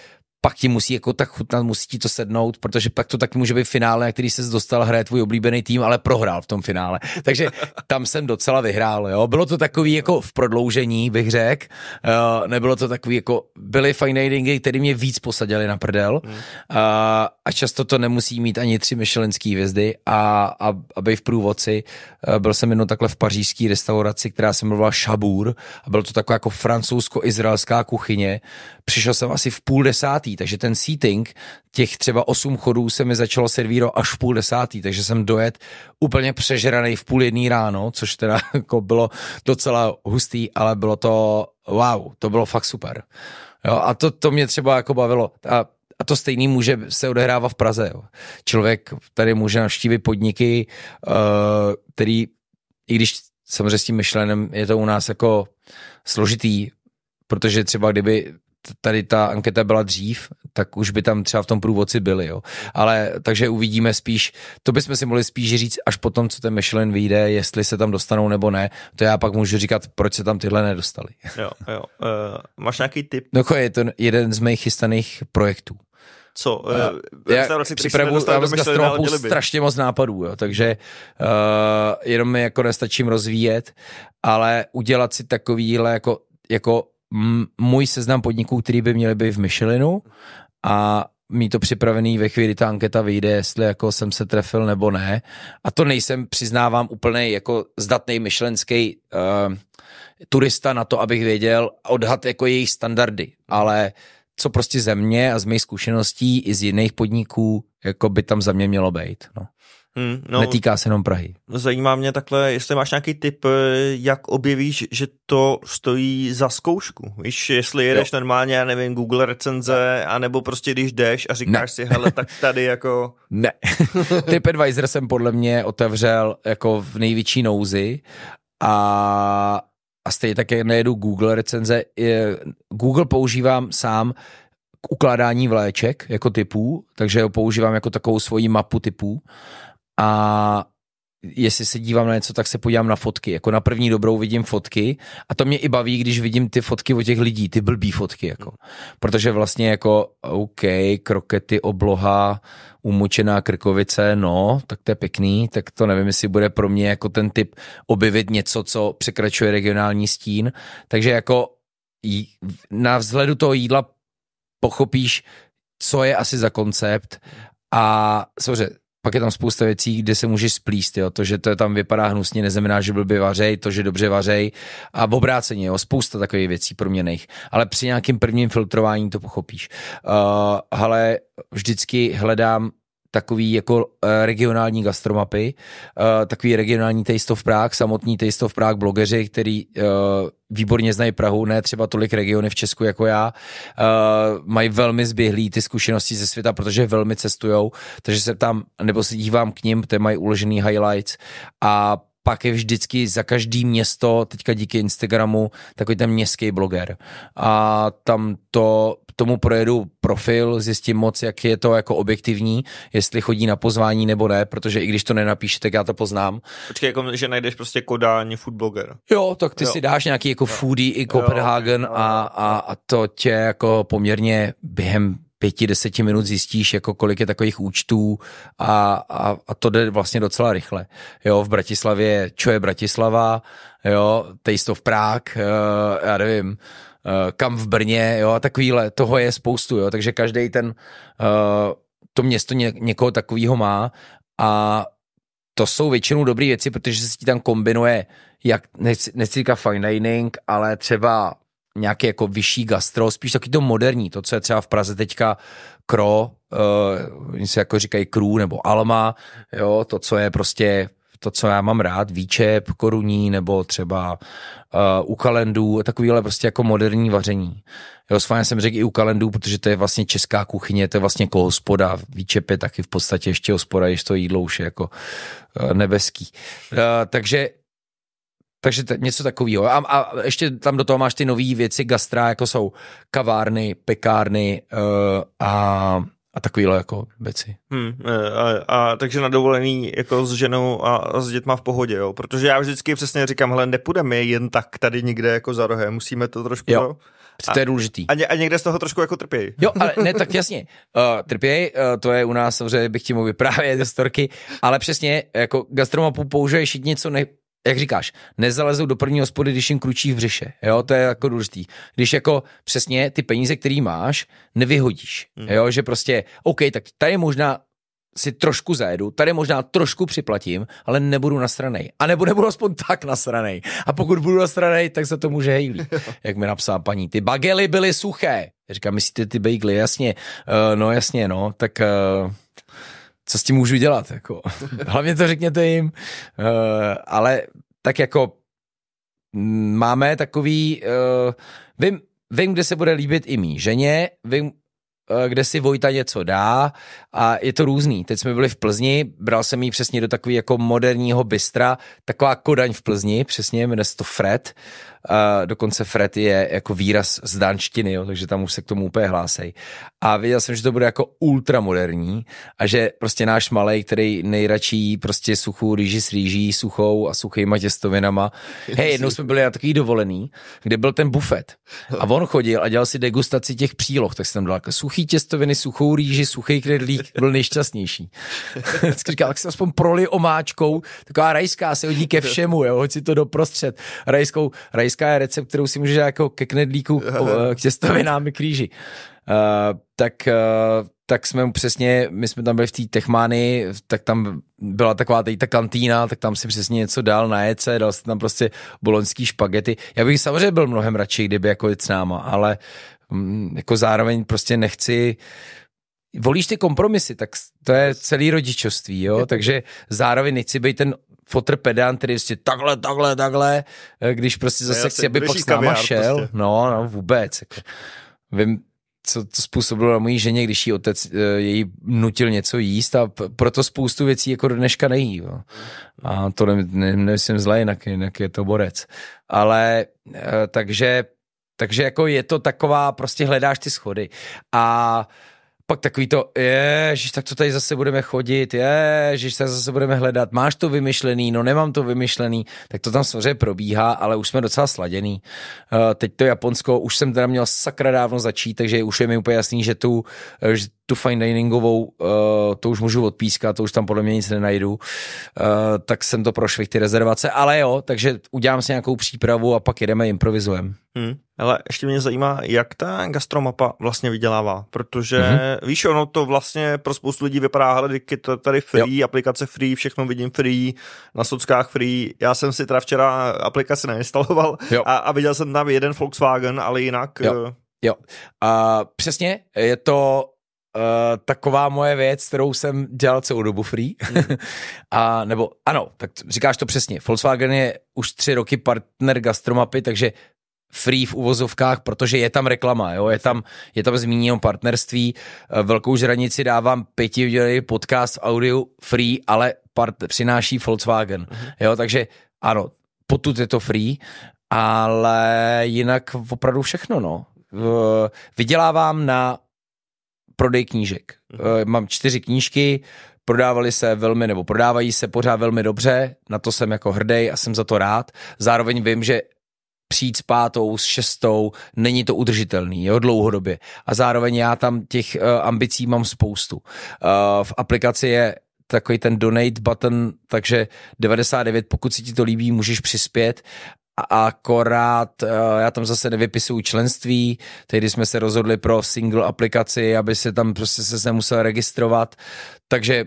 pak ti musí jako tak chutnat, musí ti to sednout, protože pak to taky může být finále, na který se dostal, hraje tvůj oblíbený tým, ale prohrál v tom finále. Takže tam jsem docela vyhrál, jo. Bylo to takový jako v prodloužení, bych řekl. Uh, eh, nebylo to takový jako, byly fajn dingy, které mě víc posadili na prdel uh, a často to nemusí mít ani tři myšelinské hvězdy a, a, a byl v průvodci. Uh, byl jsem jenom takhle v pařížské restauraci, která se jmenovala Šabur a bylo to taková jako francouzsko-izraelská kuchyně. Přišel jsem asi v půl desátý, takže ten seating, těch třeba osm chodů se mi začalo servíro až v půl desátý, takže jsem dojet úplně přežraný v půl jedný ráno, což teda jako bylo docela hustý, ale bylo to wow, to bylo fakt super. Jo, a to, to mě třeba jako bavilo. A a to stejný může se odehrávat v Praze. Jo. Člověk tady může navštívit podniky, eh, který, i když samozřejmě s tím myšlenem je to u nás jako složitý, protože třeba kdyby tady ta anketa byla dřív, tak už by tam třeba v tom průvodci byli, jo. Ale takže uvidíme spíš, to bychom si mohli spíš říct až potom, co ten Michelin vyjde, jestli se tam dostanou nebo ne, to já pak můžu říkat, proč se tam tyhle nedostali. Jo, jo. Uh, máš nějaký tip? No jako je to jeden z mých chystaných projektů co uh, já připravuji tam z gastropu strašně moc nápadů, jo, takže uh, jenom jako nestačím rozvíjet, ale udělat si takovýhle jako, jako můj seznam podniků, který by měly být v Michelinu a mít to připravený ve chvíli, ta anketa vyjde, jestli jako jsem se trefil nebo ne. A to nejsem, přiznávám, úplně jako zdatný myšlenský uh, eh, turista na to, abych věděl odhad jako jejich standardy, ale co prostě ze mě a z mých zkušeností i z jiných podniků, jako by tam za mě mělo být. No. Hmm, no, Netýká se jenom Prahy. No, zajímá mě takhle, jestli máš nějaký tip, eh, jak objevíš, že to stojí za zkoušku. Víš, jestli jedeš jo. normálně, já nevím, Google recenze, anebo prostě když jdeš a říkáš ne. si, hele, tak tady jako... Ne. TripAdvisor jsem podle mě otevřel jako v největší nouzi a, a stejně také nejedu Google recenze. Google používám sám k ukládání vléček jako typů, takže ho používám jako takovou svoji mapu typů a jestli se dívám na něco, tak se podívám na fotky. Jako na první dobrou vidím fotky a to mě i baví, když vidím ty fotky o těch lidí, ty blbý fotky. Jako. Protože vlastně jako, OK, krokety, obloha, umočená krkovice, no, tak to je pěkný, tak to nevím, jestli bude pro mě jako ten typ objevit něco, co překračuje regionální stín. Takže jako na vzhledu toho jídla pochopíš, co je asi za koncept a samozřejmě pak je tam spousta věcí, kde se můžeš splíst, jo. To, že to tam vypadá hnusně, neznamená, že blbě vařej, to, že dobře vařej a v obráceně, jo. Spousta takových věcí proměných. Ale při nějakém prvním filtrování to pochopíš. Uh, ale vždycky hledám takový jako eh, regionální gastromapy, eh, takový regionální Taste of Prague, samotní Taste of Prague blogeři, který eh, výborně znají Prahu, ne třeba tolik regiony v Česku jako já, mají velmi zběhlý ty zkušenosti ze světa, protože velmi cestujou, takže se tam, nebo se dívám k ním, kde mají uložený highlights a pak je vždycky za každý město, teďka díky Instagramu, takový ten městský bloger. A tam to, tomu projedu profil, zjistím moc, jak je to jako objektivní, jestli chodí na pozvání nebo ne, protože i když to nenapíše, tak já to poznám. Počkej, jako, že najdeš prostě Kodáň food blogger. Jo, tak ty jo. si dáš nějaký jako jo. foodie i Copenhagen jo, jo, jo. A, a, a to tě jako poměrně během pěti, deseti minut zjistíš, jako kolik je takových účtů a, a, a to jde vlastně docela rychle. Jo, v Bratislavě čo je Bratislava, jo, Taste v Prague, uh, já nevím, uh, kam v Brně, jo, a takovýhle, toho je spoustu, jo, takže každý ten, uh, to město ně, někoho takového má a to jsou většinou dobré věci, protože se ti tam kombinuje, jak, nechci, nechci říkat fine dining, ale třeba nějaký jako vyšší gastro, spíš taky to moderní, to, co je třeba v Praze teďka kro, uh, oni se jako říkají krů nebo alma, jo, to, co je prostě to, co já mám rád, výčep, koruní nebo třeba uh, u kalendů, takovýhle prostě jako moderní vaření. Jo, schválně jsem řekl i u kalendů, protože to je vlastně česká kuchyně, to je vlastně jako hospoda, výčep je taky v podstatě ještě hospoda, ještě to jídlo už je jako uh, nebeský. Uh, takže takže t- něco takového. A, a ještě tam do toho máš ty nové věci gastra, jako jsou kavárny, pekárny uh, a a takovýhle jako věci. Hmm, eh, a, a, takže na dovolený jako s ženou a, a s dětma v pohodě, jo? protože já vždycky přesně říkám, hele, nepůjdeme jen tak tady někde jako za rohem, musíme to trošku... Jo. A, to je důležitý. A, ně, a někde z toho trošku jako trpějí. Jo, ale ne, tak jasně. Uh, eh, trpějí, uh, to je u nás, samozřejmě bych ti mohl vyprávět storky, ale přesně, jako gastromapu používají všichni, co ne, jak říkáš, nezalezou do první hospody, když jim kručí v břiše. Jo, to je jako důležitý. Když jako přesně ty peníze, které máš, nevyhodíš. Mm. Jo, že prostě, OK, tak tady možná si trošku zajedu, tady možná trošku připlatím, ale nebudu straně, A nebo nebudu aspoň tak straně, A pokud budu straně, tak se to může hejlí. Jak mi napsala paní, ty bagely byly suché. říkám, myslíte ty bagely, jasně, uh, no jasně, no, tak... Uh, co s tím můžu dělat, jako. Hlavně to řekněte jim, uh, ale tak jako máme takový, uh, vím, vím, kde se bude líbit i mý ženě, vím, Eh, kde si Vojta něco dá a je to různý. Teď jsme byli v Plzni, bral jsem ji přesně do takového jako moderního bystra, taková Kodaň v Plzni, přesně, jmenuje se to Fred. A eh, dokonce Fred je jako výraz z dánštiny, jo, takže tam už se k tomu úplně hlásej. A věděl jsem, že to bude jako ultramoderní a že prostě náš malej, který nejradší prostě suchou rýži s rýží, suchou a suchýma těstovinama. Hej, jednou jsme byli na takový dovolený, kde byl ten bufet a on chodil a dělal si degustaci těch příloh, tak jsem tam dal jako suchý suchý těstoviny, suchou rýži, suchý knedlík, byl nejšťastnější. Vždycky říkal, tak se aspoň proli omáčkou, taková rajská se hodí ke všemu, jo, hoď si to doprostřed. Rajskou, rajská je recept, kterou si můžeš jako ke knedlíku, k těstovinám, k rýži. Uh, tak, uh, tak jsme mu přesně, my jsme tam byli v té Techmány, tak tam byla taková tady ta kantýna, tak tam si přesně něco dal na EC, dal si tam prostě boloňský špagety. Já bych samozřejmě byl mnohem radši, kdyby jako jít s náma, ale Mm, jako zároveň prostě nechci volíš ty kompromisy, tak to je celý rodičovství, jo, takže zároveň nechci být ten fotr pedant, který prostě takhle, takhle, takhle, eh, když prostě zase chci, aby pak s náma šel, prostě. no, no, vůbec, jako. vím, co to způsobilo na mojí ženě, když jí otec eh, její nutil něco jíst a proto spoustu věcí jako do dneška nejí. Jo. A to ne, ne, nemyslím zle, jinak, jinak je to borec. Ale eh, takže takže jako je to taková, prostě hledáš ty schody. A pak takový to, ježiš, tak co tady zase budeme chodit, ježiš, tak zase budeme hledat, máš to vymyšlený, no nemám to vymyšlený, tak to tam samozřejmě probíhá, ale už jsme docela sladěný. Eh, teď to Japonsko, už jsem teda měl sakra dávno začít, takže už je mi úplně jasný, že tu, eh, že tu fine diningovou, eh, to už můžu odpískat, to už tam podle mě nic nenajdu, tak jsem to prošvih ty rezervace, ale jo, takže udělám si nějakou přípravu a pak jedeme improvizujeme. Hmm. Ale ještě mě zajímá, jak ta gastromapa vlastně vydělává, protože mm-hmm. víš, ono to vlastně pro spoustu lidí vypadá, hele, to tady free, jo. aplikace free, všechno vidím free, na sockách free. Já jsem si teda včera aplikaci neinstaloval a, a viděl jsem tam jeden Volkswagen, ale jinak... Jo, eh, jo. A přesně, je to eh, taková moje věc, kterou jsem dělal celou dobu free. Mm. a nebo ano, tak říkáš to přesně. Volkswagen je už tři roky partner gastromapy, takže free v uvozovkách, protože je tam reklama, jo? Je, tam, je tam zmíněno partnerství, eh, velkou žranici dávám pěti podcast v audio free, ale part, přináší Volkswagen, mm-hmm. jo? takže ano, potud je to free, ale jinak opravdu všechno, no. Vydělávám na prodej knížek. Mm-hmm. Mám čtyři knížky, prodávali se velmi, nebo prodávají se pořád velmi dobře, na to jsem jako hrdý a jsem za to rád. Zároveň vím, že přijít s pátou, s šestou, není to udržitelný, jo, dlouhodobě. A zároveň já tam těch uh, ambicí mám spoustu. Uh, v aplikaci je takový ten donate button, takže 99, pokud si ti to líbí, můžeš přispět akorát eh, já tam zase nevypisuju členství, tehdy jsme se rozhodli pro single aplikaci, aby se tam prostě se nemusel registrovat, takže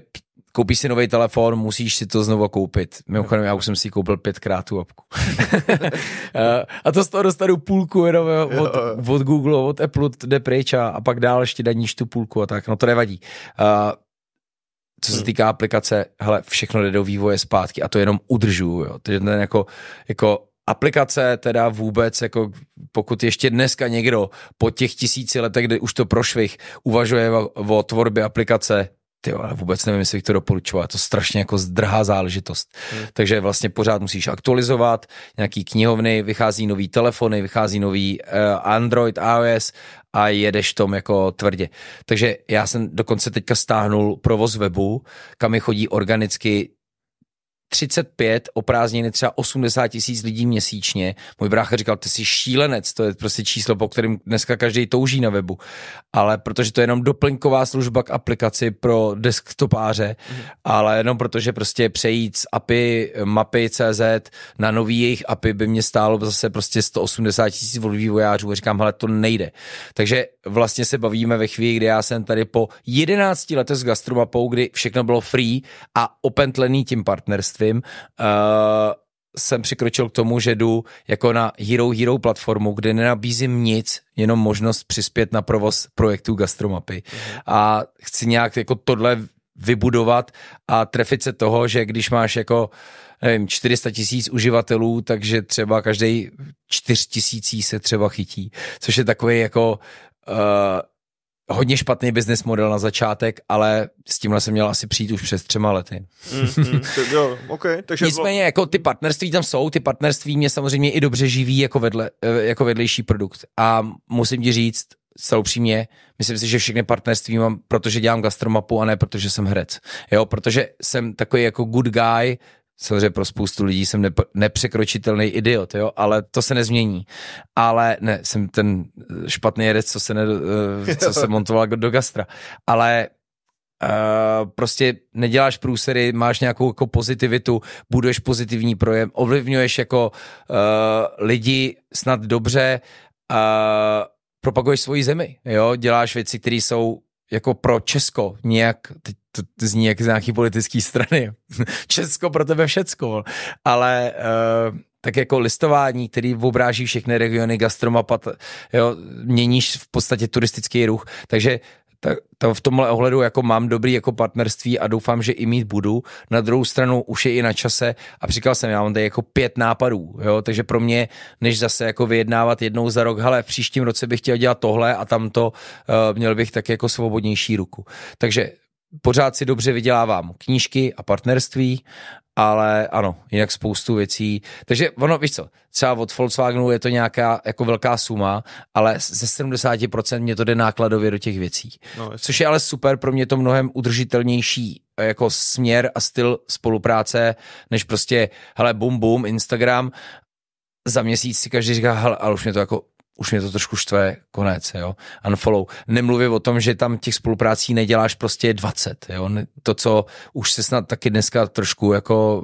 koupíš si nový telefon, musíš si to znovu koupit. Mimochodem, já už jsem si koupil pětkrát tu apku. Eh, a to z toho dostanu půlku jenom eh, od, od Google, od Apple jde pryč a, a pak dál ještě daníš tu půlku a tak, no to nevadí. Uh, co se hmm. týká aplikace, hele, všechno jde do vývoje zpátky a to jenom udržuju, jo. Takže ten jako, jako aplikace teda vůbec, jako pokud ještě dneska někdo po těch tisíci letech, kdy už to prošvih, uvažuje o, o tvorbě aplikace, ty ale vůbec nevím, jestli bych to doporučoval, je to strašně jako zdrhá záležitost. Hmm. Takže vlastně pořád musíš aktualizovat nějaký knihovny, vychází nový telefony, vychází nový uh, Android, iOS a jedeš tom jako tvrdě. Takže já jsem dokonce teďka stáhnul provoz webu, kam mi chodí organicky 35 o prázdniny třeba 80 tisíc lidí měsíčně. Můj brácha říkal, ty jsi šílenec, to je prostě číslo, po kterém dneska každý touží na webu. Ale protože to je jenom doplňková služba k aplikaci pro desktopáře, mm. ale jenom protože prostě přejít z API, mapy CZ na nový jejich API by mě stálo zase prostě 180 tisíc od vývojářů a říkám, hele, to nejde. Takže vlastně se bavíme ve chvíli, kdy já jsem tady po 11 letech s gastromapou, kdy všechno bylo free a opentlený tím partnerstvím Vím, uh, eh, jsem přikročil k tomu, že jdu jako na Hero Hero platformu, kde nenabízím nic, jenom možnost přispět na provoz projektů gastromapy. Mhm. A chci nějak jako tohle vybudovat a trefit se toho, že když máš jako nevím, 400 tisíc uživatelů, takže třeba každý 4 tisící se třeba chytí, což je takový jako uh, hodně špatný business model na začátek, ale s tímhle jsem měl asi přijít už přes třema lety. Mm, mm, jo, okay, takže Nicméně jako ty partnerství tam jsou, ty partnerství mě samozřejmě i dobře živí jako, vedle, eh, jako vedlejší produkt a musím ti říct, celou přímě, myslím si, že všechny partnerství mám, protože dělám gastromapu a ne protože jsem herec. Jo, protože jsem takový jako good guy, Samozřejmě pro spoustu lidí jsem nep- nepřekročitelný idiot, jo, ale to se nezmění. Ale ne, jsem ten špatný jedec, co se, ne, eh, co se montoval do gastra. Ale Uh, prostě neděláš průsery, máš nějakou jako pozitivitu, buduješ pozitivní projem, ovlivňuješ jako uh, lidi snad dobře, uh, propaguješ svoji zemi, jo, děláš věci, které jsou jako pro Česko nějak, teď to, zní jak z nějaký politický strany, Česko pro tebe všecko, ale uh, tak jako listování, který obráží všechny regiony, gastromapa, jo, měníš v podstatě turistický ruch, takže tak to v tomhle ohledu jako mám dobrý jako partnerství a doufám, že i mít budu. Na druhou stranu už je i na čase a říkal jsem, já mám tady jako pět nápadů, jo, takže pro mě, než zase jako vyjednávat jednou za rok, hele, v příštím roce bych chtěl dělat tohle a tamto, uh, eh, měl bych tak jako svobodnější ruku. Takže pořád si dobře vydělávám knížky a partnerství ale ano, jinak spoustu věcí. Takže ono, víš co, třeba od Volkswagenu je to nějaká jako velká suma, ale ze 70% mě to jde nákladově do těch věcí. No, Což je ale super, pro mě to mnohem udržitelnější eh, jako směr a styl spolupráce, než prostě, hele, bum, bum, Instagram, za měsíc si každý říká, hele, ale už mě to jako už mě to trošku štve, konec, jo, unfollow. Nemluvím o tom, že tam těch spoluprácí neděláš prostě 20, jo, to, co už se snad taky dneska trošku, jako,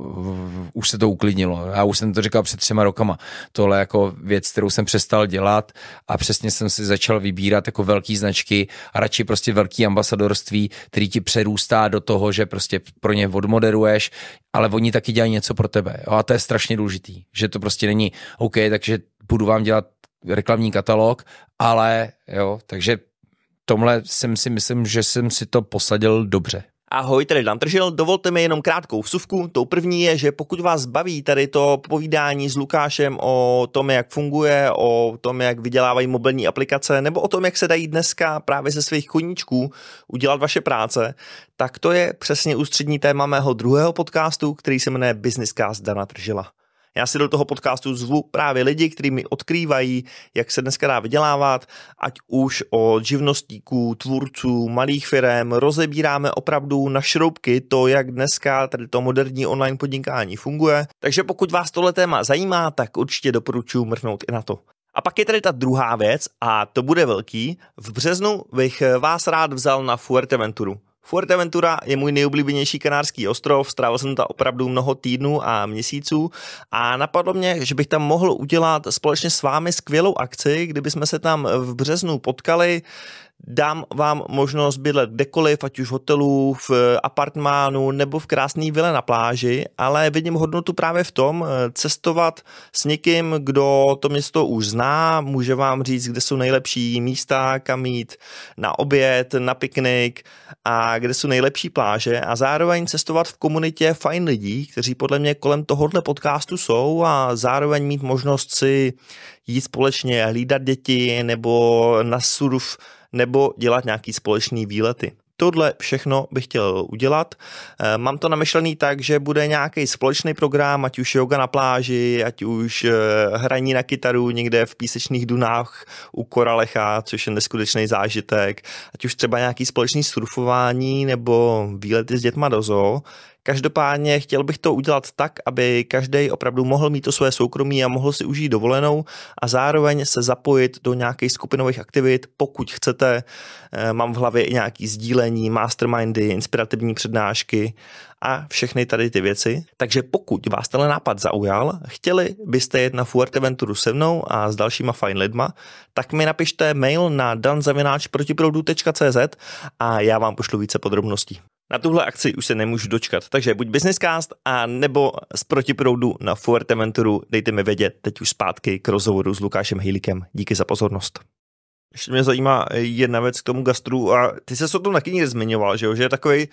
už se to uklidnilo, já už jsem to říkal před třema rokama, tohle jako věc, kterou jsem přestal dělat a přesně jsem si začal vybírat jako velký značky a radši prostě velký ambasadorství, který ti přerůstá do toho, že prostě pro ně odmoderuješ, ale oni taky dělají něco pro tebe, jo, a to je strašně důležitý, že to prostě není, OK, takže budu vám dělat reklamní katalog, ale jo, takže tomhle jsem si myslím, že jsem si to posadil dobře. Ahoj, tady Dan Tržil, dovolte mi jenom krátkou vsuvku. Tou první je, že pokud vás baví tady to povídání s Lukášem o tom, jak funguje, o tom, jak vydělávají mobilní aplikace, nebo o tom, jak se dají dneska právě ze svých koníčků udělat vaše práce, tak to je přesně ústřední téma mého druhého podcastu, který se jmenuje Businesscast Dana Tržila. Já si do toho podcastu zvu právě lidi, kteří mi odkrývají, jak se dneska dá vydělávat, ať už o živnostníků, tvůrců, malých firm. Rozebíráme opravdu na šroubky to, jak dneska tady to moderní online podnikání funguje. Takže pokud vás tohle téma zajímá, tak určitě doporučuji mrknout i na to. A pak je tady ta druhá věc a to bude velký. V březnu bych vás rád vzal na Fuerteventuru. Fuerteventura je můj nejoblíbenější kanárský ostrov, strávil jsem tam opravdu mnoho týdnů a měsíců a napadlo mě, že bych tam mohl udělat společně s vámi skvělou akci, kdyby jsme se tam v březnu potkali, dám vám možnost bydlet kdekoliv, ať už v hotelu, v eh, apartmánu nebo v krásné vile na pláži, ale vidím hodnotu právě v tom eh, cestovat s někým, kdo to město už zná, může vám říct, kde jsou nejlepší místa, kam jít na oběd, na piknik a kde jsou nejlepší pláže a zároveň cestovat v komunitě fajn lidí, kteří podle mě kolem tohohle podcastu jsou a zároveň mít možnost si jít společně, hlídat děti nebo na surf nebo dělat nějaký společný výlety. Tohle všechno bych chtěl udělat. Eh, mám to namyšlený tak, že bude nějaký společný program, ať už yoga na pláži, ať už eh, hraní na kytaru někde v písečných dunách u Koralecha, což je neskutečný zážitek, ať už třeba nějaký společný surfování nebo výlety s dětma do zoo. Každopádně chtěl bych to udělat tak, aby každý opravdu mohl mít to své soukromí a mohl si užít dovolenou a zároveň se zapojit do nějakých skupinových aktivit, pokud chcete. Eh, mám v hlavě i nějaký sdílení, mastermindy, inspirativní přednášky a všechny tady ty věci. Takže pokud vás tenhle nápad zaujal, chtěli byste jet na Fuerteventuru se mnou a s dalšíma fajn lidma, tak mi napište mail na danzavináčprotiproudu.cz a já vám pošlu více podrobností. Na tuhle akci už se nemůžu dočkat, takže buď Businesscast a nebo z protiproudu na Fuerteventuru dejte mi vědět teď už zpátky k rozhovoru s Lukášem Hýlíkem. Díky za pozornost. Ještě mě zajímá jedna věc k tomu gastru a ty se o tom taky někde zmiňoval, že, jo? že je takový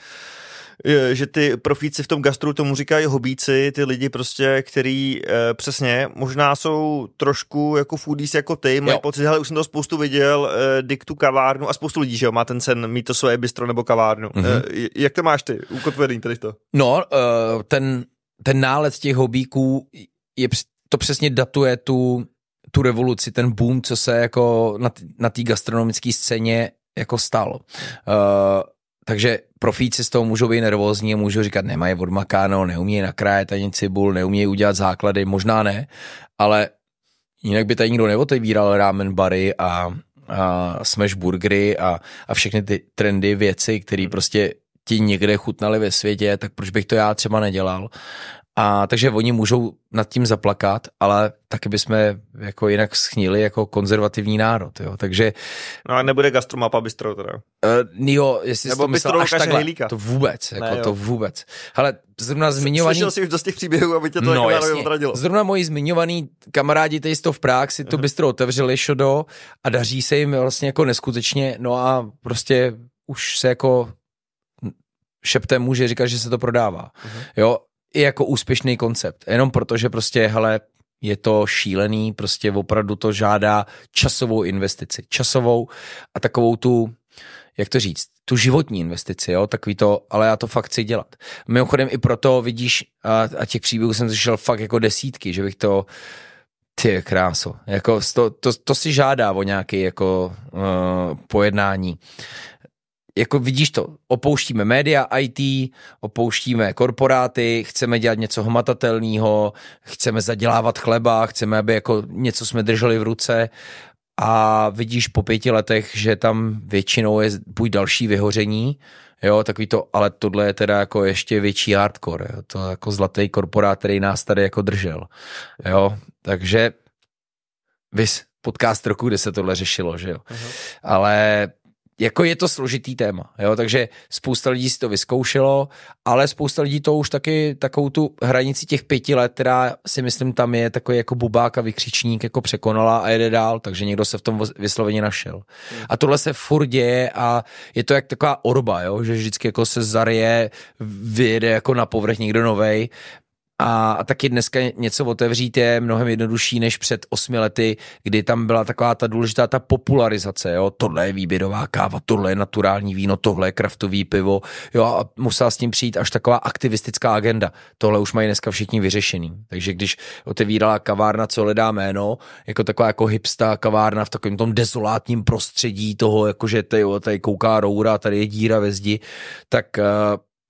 že ty profíci v tom gastru tomu říkají hobíci, ty lidi prostě, který uh, přesně, možná jsou trošku jako foodies jako ty, mají jo. pocit, ale už jsem to spoustu viděl, e, eh, diktu kavárnu a spoustu lidí, že jo, má ten sen mít to své bistro nebo kavárnu. Mm-hmm. Uh, jak to máš ty, ukotvený tady to? No, uh, ten, ten nálet těch hobíků je, to přesně datuje tu, tu revoluci, ten boom, co se jako na, na té gastronomické scéně jako stalo. Uh, takže profíci z toho můžou být nervózní a můžou říkat, nemají odmakáno, neumějí nakrájet ani cibul, neumějí udělat základy, možná ne, ale jinak by tady nikdo neotevíral ramen bary a, a smash burgery a, a všechny ty trendy, věci, které prostě ti někde chutnali ve světě, tak proč bych to já třeba nedělal. A takže oni můžou nad tím zaplakat, ale taky bychom jako jinak schnili jako konzervativní národ, jo. Takže... No a nebude gastromapa bistro teda. Uh, jo, jestli Nebo jsi to myslel až takhle, Helíka. to vůbec, jako ne, jo. to vůbec. Ale zrovna zmiňovaný... Slyšel jsi už dost těch příběhů, aby tě to jako no, jako odradilo. Zrovna moji zmiňovaný kamarádi to v Prague si to bistro otevřeli, šodo, a daří se jim vlastně jako neskutečně, no a prostě už se jako šeptem může říkat, že se to prodává. Uh-huh. Jo, i jako úspěšný koncept. Jenom protože prostě, hele, je to šílený, prostě opravdu to žádá časovou investici. Časovou a takovou tu, jak to říct, tu životní investici, jo, takový to, ale já to fakt chci dělat. Mimochodem i proto vidíš, a, a těch příběhů jsem zašel fakt jako desítky, že bych to, ty kráso, jako to, to, to si žádá o nějaké jako uh, pojednání jako vidíš to, opouštíme média IT, opouštíme korporáty, chceme dělat něco hmatatelného, chceme zadělávat chleba, chceme, aby jako něco jsme drželi v ruce a vidíš po pěti letech, že tam většinou je buď další vyhoření, jo, takový to, ale tohle je teda jako ještě větší hardcore, jo, to jako zlatý korporát, který nás tady jako držel, jo, takže vys podcast roku, kde se tohle řešilo, že jo, uh-huh. ale jako je to složitý téma, jo? takže spousta lidí si to vyzkoušelo, ale spousta lidí to už taky takovou tu hranici těch pěti let, která si myslím tam je takový jako bubák a vykřičník jako překonala a jede dál, takže někdo se v tom vysloveně našel. Hmm. A tohle se furt děje a je to jak taková orba, jo? že vždycky jako se zarije, vyjede jako na povrch někdo novej. A, a taky dneska něco otevřít je mnohem jednodušší než před osmi lety, kdy tam byla taková ta důležitá ta popularizace. Jo? Tohle je výběrová káva, tohle je naturální víno, tohle je kraftový pivo. Jo? A musela s tím přijít až taková aktivistická agenda. Tohle už mají dneska všichni vyřešený. Takže když otevírala kavárna, co hledá jméno, jako taková jako hipsta kavárna v takovém tom dezolátním prostředí toho, jakože tady, tady kouká roura, tady je díra ve zdi, tak uh,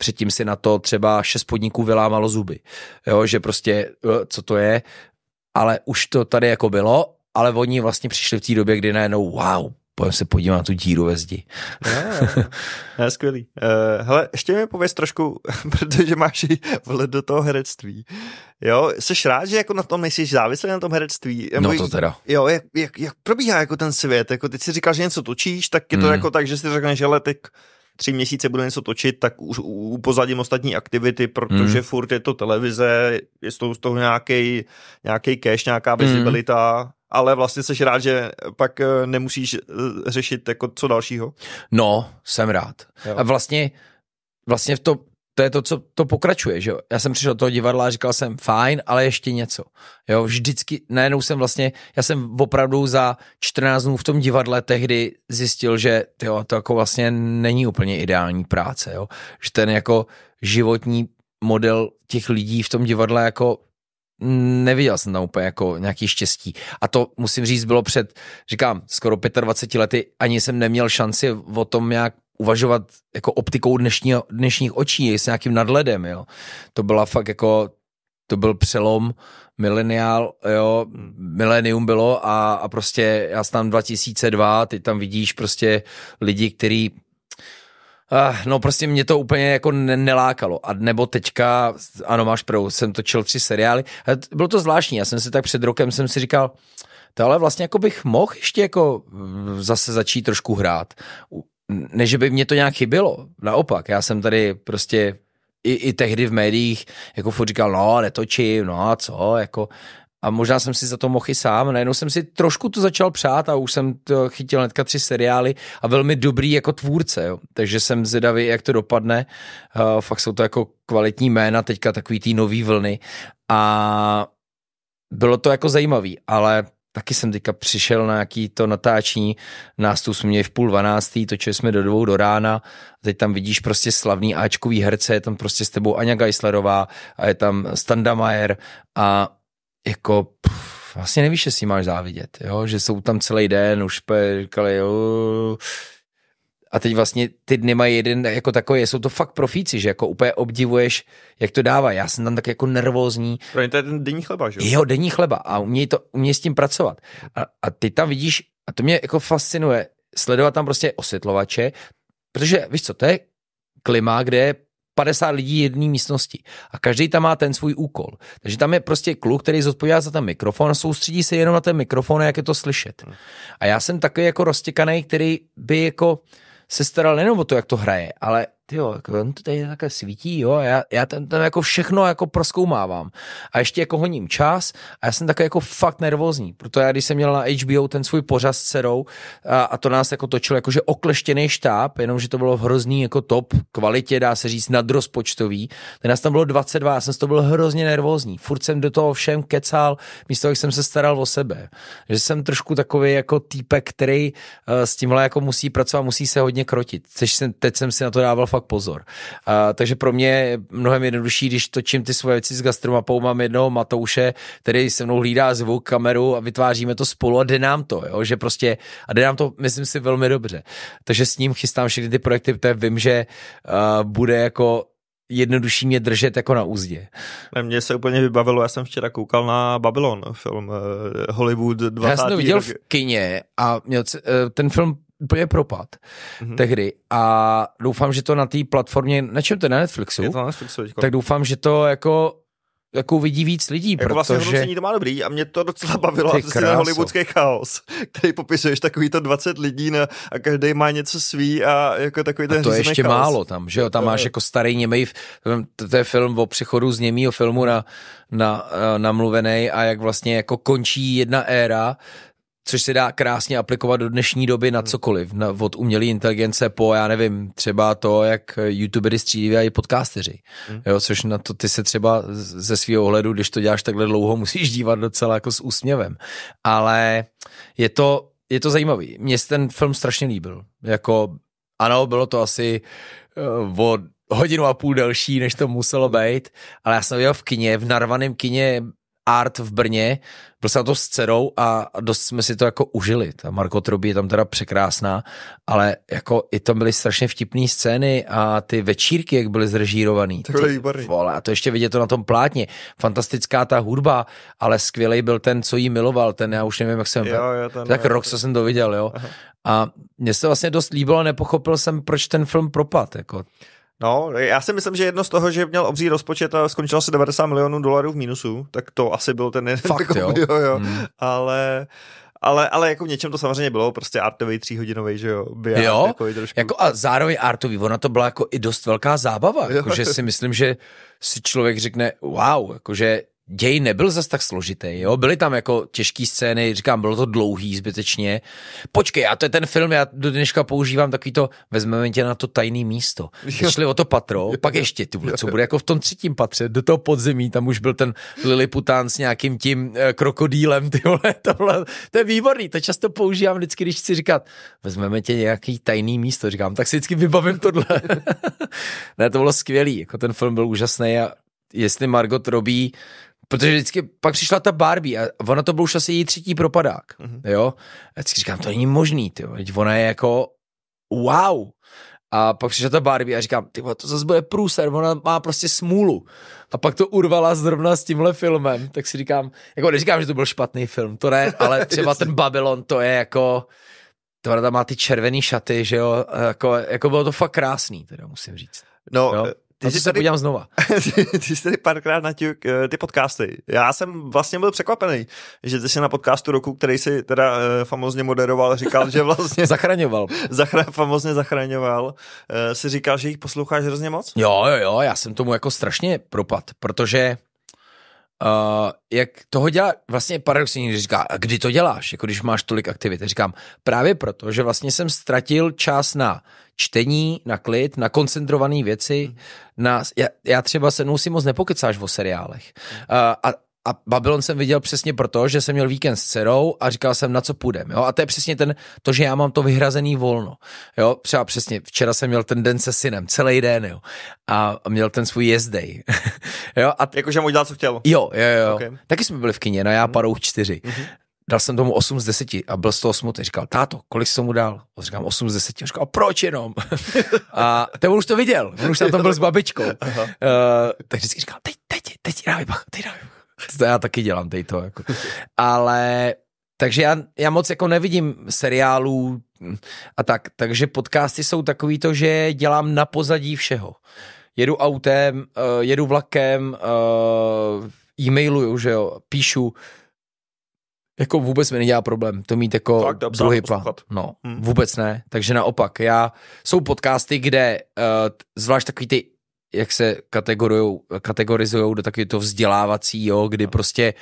Předtím si na to třeba šest podniků vylámalo zuby. Jo, že prostě, eh, co to je, ale už to tady jako bylo, ale oni vlastně přišli v té době, kdy najednou, wow, pojďme se podívat na tu díru ve zdi. Je, je, skvělý. Uh, hele, ještě mi pověz trošku, protože máš i vhled do toho herectví. Jo, jsi rád, že jako na tom nejsi závislý na tom herectví? No Můj, to teda. Jo, jak, jak, jak, probíhá jako ten svět? Jako teď si říkáš, že něco točíš, tak je to mm. jako tak, že si řekneš, že teď tři měsíce budu něco točit, tak už upozadím ostatní aktivity, protože mm. furt je to televize, je z toho, z toho nějaký, nějaký cash, nějaká visibilita, mm ale vlastně jsi rád, že pak eh, nemusíš eh, řešit jako co dalšího. No, jsem rád. Jo. A vlastně, vlastně v to to je to, co to pokračuje, že jo. Já jsem přišel do toho divadla a říkal jsem fajn, ale ještě něco. Jo, vždycky, najednou jsem vlastně, já jsem opravdu za 14 dnů v tom divadle tehdy zjistil, že jo, to jako vlastně není úplně ideální práce, jo. Že ten jako životní model těch lidí v tom divadle jako neviděl jsem tam úplně jako nějaký štěstí. A to musím říct bylo před, říkám, skoro 25 lety, ani jsem neměl šanci o tom nějak uvažovat jako optikou dnešního, dnešních očí, s nějakým nadhledem, jo. To byla fakt jako, to byl přelom mileniál, jo, milenium bylo a, a prostě já jsem tam 2002, ty tam vidíš prostě lidi, který Uh, no prostě mě to úplně jako nelákalo. A nebo teďka, ano máš pravdu, jsem točil tři seriály. bylo to zvláštní, já jsem si tak před rokem jsem si říkal, to ale vlastně jako bych mohl ještě jako mm, zase začít trošku hrát ne, že by mě to nějak chybilo, naopak, já jsem tady prostě i, i tehdy v médiích jako furt říkal, no netočím, no a co, jako a možná jsem si za to mohl i sám, najednou jsem si trošku to začal přát a už jsem to chytil netka tři seriály a velmi dobrý jako tvůrce, jo. takže jsem zvědavý, jak to dopadne, uh, fakt jsou to jako kvalitní jména teďka takový ty nový vlny a bylo to jako zajímavý, ale taky jsem teďka přišel na nějaký to natáčení, nás tu jsme měli v půl dvanáctý, točili jsme do dvou do rána a teď tam vidíš prostě slavný Ačkový herce, je tam prostě s tebou Aňa Geislerová a je tam Standa Majer a jako pff, vlastně nevíš, jestli máš závidět, jo? že jsou tam celý den, už říkali, jo, a teď vlastně ty dny mají jeden jako takový, jsou to fakt profíci, že jako úplně obdivuješ, jak to dává. Já jsem tam tak jako nervózní. Pro to je ten denní chleba, že jo? Jo, denní chleba a umějí, to, umějí s tím pracovat. A, a ty tam vidíš, a to mě jako fascinuje, sledovat tam prostě osvětlovače, protože víš co, to je klima, kde je 50 lidí jedné místnosti a každý tam má ten svůj úkol. Takže tam je prostě kluk, který zodpovídá za ten mikrofon a soustředí se jenom na ten mikrofon a jak je to slyšet. Hmm. A já jsem takový jako roztěkaný, který by jako se staral nejen o to, jak to hraje, ale ty jo, jako on to tady takhle svítí, jo, a já, já tam, tam, jako všechno jako proskoumávám. A ještě jako honím čas a já jsem takový jako fakt nervózní, proto já když jsem měl na HBO ten svůj pořad s dcerou a, a to nás jako točilo, jakože okleštěný štáb, jenomže to bylo v hrozný jako top kvalitě, dá se říct, nadrozpočtový. Ten nás tam bylo 22, já jsem to byl hrozně nervózní. Furt jsem do toho všem kecal, místo jak jsem se staral o sebe. Že jsem trošku takový jako týpek, který uh, s tímhle jako musí pracovat, musí se hodně krotit. Což jsem, teď jsem si na to dával fakt pozor. A, takže pro mě je mnohem jednodušší, když točím ty svoje věci s gastromapou, mám jednoho Matouše, který se mnou hlídá zvuk, kameru a vytváříme to spolu a jde nám to, jo? že prostě, a jde nám to, myslím si, velmi dobře. Takže s ním chystám všechny ty projekty, protože vím, že uh, bude jako jednodušší mě držet jako na úzdě. Ne, mně se úplně vybavilo, já jsem včera koukal na Babylon, film eh, Hollywood 20. Já jsem to viděl roky. v kině a měl, eh, ten film úplně propad mm-hmm. tehdy a doufám, že to na té platformě, na čem to na Netflixu, je to na Netflixu tak doufám, že to jako jako vidí víc lidí, jako vlastně protože... vlastně hodnocení to má dobrý a mě to docela bavilo, to vlastně ten hollywoodský chaos, který popisuješ takový to 20 lidí na, a každý má něco svý a jako takový ten a to je ještě chaos. málo tam, že jo, tam to máš je. jako starý němej, to, to je film o přechodu z němýho filmu na, na, eh, na mluvený a jak vlastně jako končí jedna éra což se dá krásně aplikovat do dnešní doby na hmm. cokoliv, na, od umělé inteligence po, já nevím, třeba to, jak youtubery střídají podcasteři, hmm. jo, což na to ty se třeba ze svého ohledu, když to děláš takhle dlouho, musíš dívat docela jako s úsměvem, ale je to, je to zajímavý. Mně se ten film strašně líbil, jako ano, bylo to asi uh, o hodinu a půl delší, než to muselo být, ale já jsem byl v kině, v narvaném kině Art v Brně, byl jsem na to s dcerou a dost jsme si to jako užili. Ta Marko Trobí je tam teda překrásná, ale jako i tam byly strašně vtipné scény a ty večírky, jak byly zrežírovaný. To byly výborný. Vole, a to ještě vidět to na tom plátně. Fantastická ta hudba, ale skvělej byl ten, co jí miloval, ten já už nevím, jak jsem... Jo, jo, ten, tak ne, rok, co jsem to viděl, jo. Aha. A mně se vlastně dost líbilo, nepochopil jsem, proč ten film propad, jako. No, já si myslím, že jedno z toho, že měl obří rozpočet a skončil se 90 milionů dolarů v mínusu, tak to asi byl ten jeden. Fakt, jo? jo, jo. Hmm. Ale, ale, ale jako v něčem to samozřejmě bylo, prostě artový tříhodinový, že jo? Biar, jo, jako, trošku... jako a zároveň artový, ona to byla jako i dost velká zábava, jakože si myslím, že si člověk řekne, wow, jakože děj nebyl zas tak složitý, jo? Byly tam jako těžké scény, říkám, bylo to dlouhý zbytečně. Počkej, a to je ten film, já do dneška používám takový to, vezmeme tě na to tajné místo. Ty šli o to patro, pak ještě tu, co bude jako v tom třetím patře, do toho podzemí, tam už byl ten Lilipután s nějakým tím eh, krokodýlem, ty vole, tohle, to je výborný, to často používám vždycky, když chci říkat, vezmeme tě nějaký tajný místo, říkám, tak si vždycky vybavím tohle. ne, to bylo skvělý, jako ten film byl úžasný a jestli Margot Robbie Protože vždycky pak přišla ta Barbie a ona to byl už asi její třetí propadák, mm-hmm. jo. A vždycky říkám, to není možný, ty ona je jako wow. A pak přišla ta Barbie a říkám, ty to zase bude průser, ona má prostě smůlu. A pak to urvala zrovna s tímhle filmem, tak si říkám, jako neříkám, že to byl špatný film, to ne, ale třeba ten Babylon, to je jako, to má ty červený šaty, že jo, jako, jako bylo to fakt krásný, teda musím říct. No, jo? Eh, ty jsi tady, podívám znova. ty, ty jsi tady párkrát na eh, ty podcasty. Já jsem vlastně byl překvapený, že ty jsi na podcastu roku, který si teda uh, famozně moderoval, říkal, že vlastně... zachraňoval. Zachra, famozně zachraňoval. Uh, si říkal, že jich posloucháš hrozně moc? Jo, jo, jo, já jsem tomu jako strašně propad, protože Uh, jak toho dělá, vlastně paradoxně když říká, a kdy to děláš, jako když máš tolik aktivit. Říkám, právě proto, že vlastně jsem ztratil čas na čtení, na klid, na koncentrované věci, hmm. na, já, já třeba se nusím moc nepokecáš o seriálech. Uh, a a Babylon jsem viděl přesně proto, že jsem měl víkend s dcerou a říkal jsem, na co půjdeme. A to je přesně ten, to, že já mám to vyhrazený volno. Jo? Třeba přesně, včera jsem měl ten den se synem, celý den, jo? A měl ten svůj jezdej. jo? A t... Jakože mu dělal, co chtěl. Jo, jo, jo. Okay. Taky jsme byli v kině, na no, já hmm. parou čtyři. Mm-hmm. Dal jsem tomu 8 z 10 a byl z toho smutný. Říkal, táto, kolik jsem mu dal? A říkám 8 z 10. A říkal, proč jenom? a ten už to viděl, on už tam byl s babičkou. Uh, tak vždycky říkal, teď, teď, teď dávaj bacha, teď dávaj bacha. To já taky dělám teď to. Jako. Ale takže já, já moc jako nevidím seriálů a tak. Takže podcasty jsou takový to, že dělám na pozadí všeho. Jedu autem, uh, jedu vlakem, uh, e-mailuju, že jo, píšu. Jako vůbec mi nedělá problém to mít jako tak, dobře, druhý plán. No, hmm. vůbec ne. Takže naopak, já, jsou podcasty, kde uh, zvlášť takový ty jak se kategorizují do takového jo, kdy prostě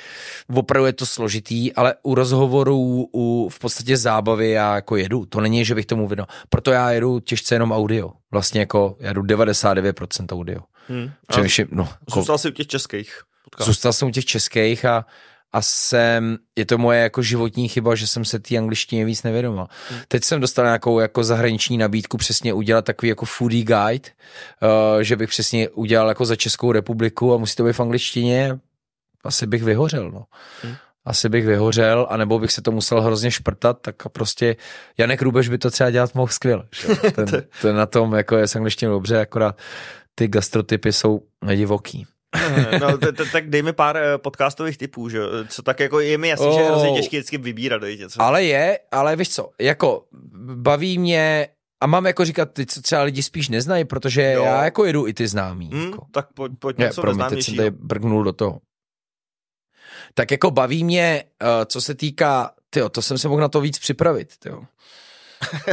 opravdu je to složitý, ale u rozhovorů, u v podstatě zábavy já jako jedu. To není, že bych tomu věnoval. Proto já jedu těžce jenom audio. Vlastně jako já jdu 99% audio. Hmm. Přemýšlím, no. Zůstal jsi u těch českých. Podcast. Zůstal jsem u těch českých a a jsem, je to moje jako životní chyba, že jsem se té angličtině víc nevědomil. Hmm. Teď jsem dostal nějakou jako zahraniční nabídku přesně udělat takový jako foodie guide, uh, že bych přesně udělal jako za Českou republiku a musí to být v angličtině, asi bych vyhořel, no. Hmm. Asi bych vyhořel, anebo bych se to musel hrozně šprtat, tak prostě Janek Růbež by to třeba dělat mohl skvěle. Ten, ten na tom jako je s angličtinou dobře, akorát ty gastrotypy jsou divoký. Eh, no, t- t- tak dej mi pár eh, podcastových typů, že? co tak jako je mi jasný, oh. že je hrozně oh. těžké vždycky vybírat. Něco. Ale je, ale víš co, jako baví mě a mám jako říkat ty, co třeba lidi spíš neznají, protože jo. já jako jedu i ty známý. Hmm, jako. Tak pojď, pojď ne, něco promiň, teď jsem tady brknul do toho. Tak jako baví mě, uh, co se týká, tyjo, to jsem se mohl na to víc připravit, tyjo.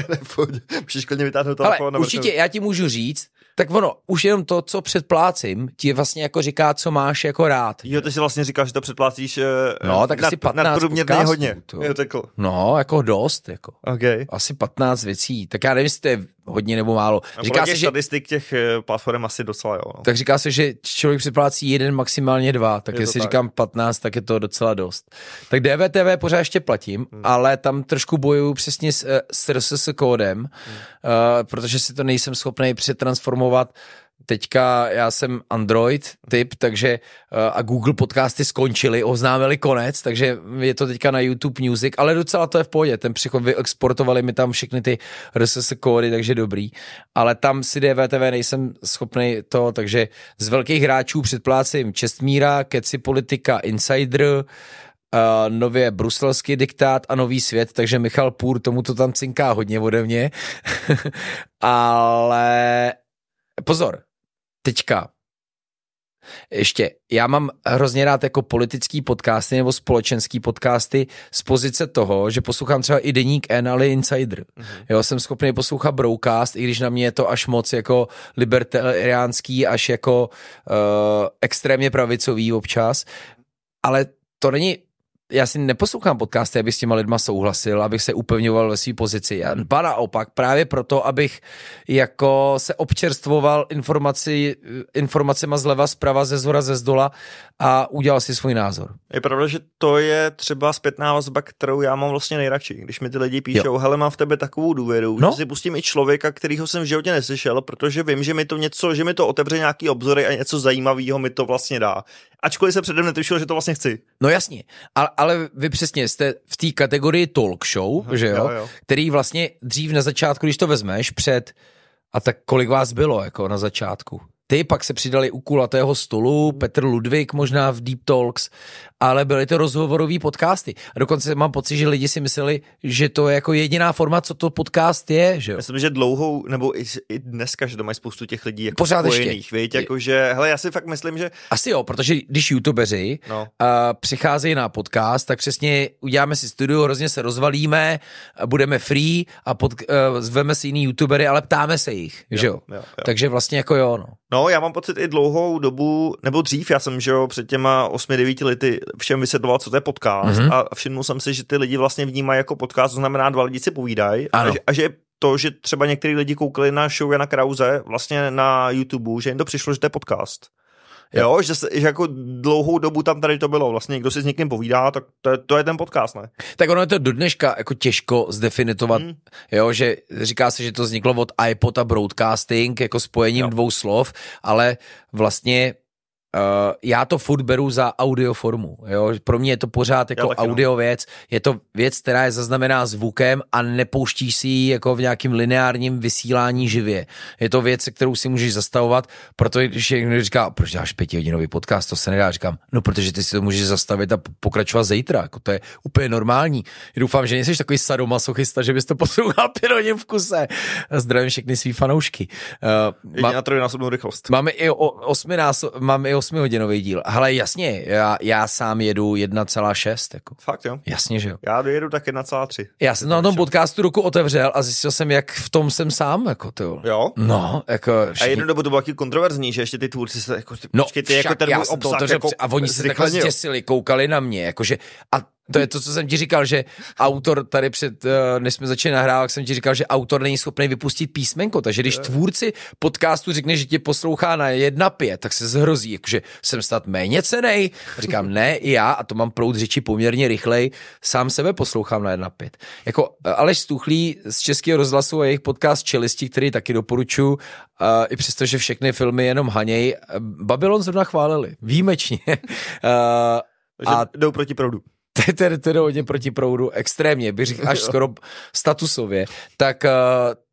Nepojď, můžeš klidně vytáhnout telefon. Ale určitě, já ti můžu říct, tak ono, už jenom to, co předplácím, ti vlastně jako říká, co máš jako rád. Jo, to si vlastně říkáš, že to předplácíš eh, no, tak na, asi 15 na hodně. To. Jo, takhle. Jako- no, jako dost, jako. Okay. Asi 15 věcí. Tak já nevím, jestli to je hodně nebo málo. A říká se, že statistik těch eh, platform asi docela jo. No. Tak říká se, že člověk připlácí jeden, maximálně dva, tak je jestli tak. říkám 15, tak je to docela dost. Tak DVTV pořád ještě platím, hmm. ale tam trošku bojuju přesně s, eh, s RSS kódem, hmm. uh, protože si to nejsem schopný přetransformovat teďka já jsem Android typ, takže eh, a Google podcasty skončily, oznámili konec, takže je to teďka na YouTube Music, ale docela to je v pohodě, ten přechod vyexportovali mi tam všechny ty RSS kódy, takže dobrý, ale tam si DVTV nejsem schopný to, takže z velkých hráčů předplácím Čestmíra, Keci Politika, Insider, Uh, nově bruselský diktát a nový svět, takže Michal Půr tomu to tam cinká hodně ode mě. ale pozor, teďka ještě, já mám hrozně rád jako politický podcasty nebo společenský podcasty z pozice toho, že poslouchám třeba i Deník N, ale Insider. Mm-hmm. Jo, jsem schopný poslouchat Broadcast, i když na mě je to až moc jako libertariánský, až jako uh, extrémně pravicový občas, ale to není já si neposlouchám podcasty, abych s těma lidma souhlasil, abych se upevňoval ve své pozici. Já ba naopak, právě proto, abych jako se občerstvoval informaci, informacema zleva, zprava, ze zhora, ze zdola a udělal si svůj názor. Je pravda, že to je třeba zpětná vazba, kterou já mám vlastně nejradši. Když mi ty lidi píšou, jo. hele, mám v tebe takovou důvěru, no? že si pustím i člověka, kterýho jsem v životě neslyšel, protože vím, že mi to něco, že mi to otevře nějaký obzory a něco zajímavého mi to vlastně dá. Ačkoliv se předem netušil, že to vlastně chci. No jasně, ale ale vy přesně jste v té kategorii talk show, hmm, že jo? jo, jo, který vlastně dřív na začátku, když to vezmeš před, a tak kolik vás bylo jako na začátku? ty, pak se přidali u kulatého stolu, mhm. Petr Ludvík možná v Deep Talks, ale byly to rozhovorové podcasty. A dokonce mám pocit, že lidi si mysleli, že to je jako jediná forma, co to podcast je. Že jo? Myslím, že dlouhou, nebo i, i dneska, že to mají spoustu těch lidí jako Pořád spojených, viď? Jako, že, hele, já si fakt myslím, že... Asi jo, protože když youtubeři no. uh, přicházejí na podcast, tak přesně uděláme si studio, hrozně se rozvalíme, budeme free a pod, uh, zveme si jiný youtubery, ale ptáme se jich, jo, že jo? jo, jo. Takže vlastně jako jo, no. no No, já mám pocit i dlouhou dobu, nebo dřív, já jsem, že jo, před těma 8-9 lety všem vysvětloval, co to je podcast mm-hmm. a všiml jsem si, že ty lidi vlastně vnímají jako podcast, to znamená, dva lidi si povídají a, a že to, že třeba některý lidi koukali na show Jana Krause vlastně na YouTube, že jim to přišlo, že to je podcast. Jo, že, že jako dlouhou dobu tam tady to bylo. Vlastně někdo si s někým povídá, tak to, je, to je ten podcast, ne? Tak ono je to do dneška jako těžko zdefinitovat, mm. jo, že říká se, že to vzniklo od iPod a broadcasting, jako spojením jo. dvou slov, ale vlastně Uh, já to furt beru za audioformu. Pro mě je to pořád jako no. audio no. věc. Je to věc, která je zaznamená zvukem a nepouštíš si ji jako v nějakým lineárním vysílání živě. Je to věc, kterou si můžeš zastavovat, protože když někdo říká, proč dáš pětihodinový podcast, to se nedá, říkám, no protože ty si to můžeš zastavit a pokračovat zítra. Jako to je úplně normální. Já doufám, že nejsi takový sadomasochista, že bys to poslouchal pět hodin v kuse. Zdravím všechny svý fanoušky. Uh, má, na rychlost. Máme i o, osminásob, máme i 8 hodinový díl. Ale jasně, já, já sám jedu 1,6. Jako. Fakt jo? Jasně, že jo. Já jedu tak 1,3. Já jsem na no, tom podcastu ruku otevřel a zjistil jsem, jak v tom jsem sám. Jako, ty jo? No, jako všichni... A jednu dobu to bylo taky kontroverzní, že ještě ty tvůrci se jako, ty, no, počkej, ty, jako však, jako ten já obsah, to, to, jako, a oni se takhle zděsili, koukali na mě, jakože, a to je to, co jsem ti říkal, že autor tady před, eh, než jsme začali nahrávat, jsem ti říkal, že autor není schopný vypustit písmenko, takže když eh. tvůrci podcastu řekne, že tě poslouchá na pět, tak se zhrozí, že jsem snad méně cenej. Říkám, ne, i já, a to mám proud řeči poměrně rychlej, sám sebe poslouchám na pět. Jako eh, Aleš Stuchlý z Českého rozhlasu a jejich podcast Čelisti, který taky doporučuji, uh, i přestože všechny filmy jenom haněj, Babylon zrovna chválili, výjimečně. uh, a jdou proti proudu to je tedy hodně proti proudu, extrémně, bych řekl až skoro statusově, tak, eh,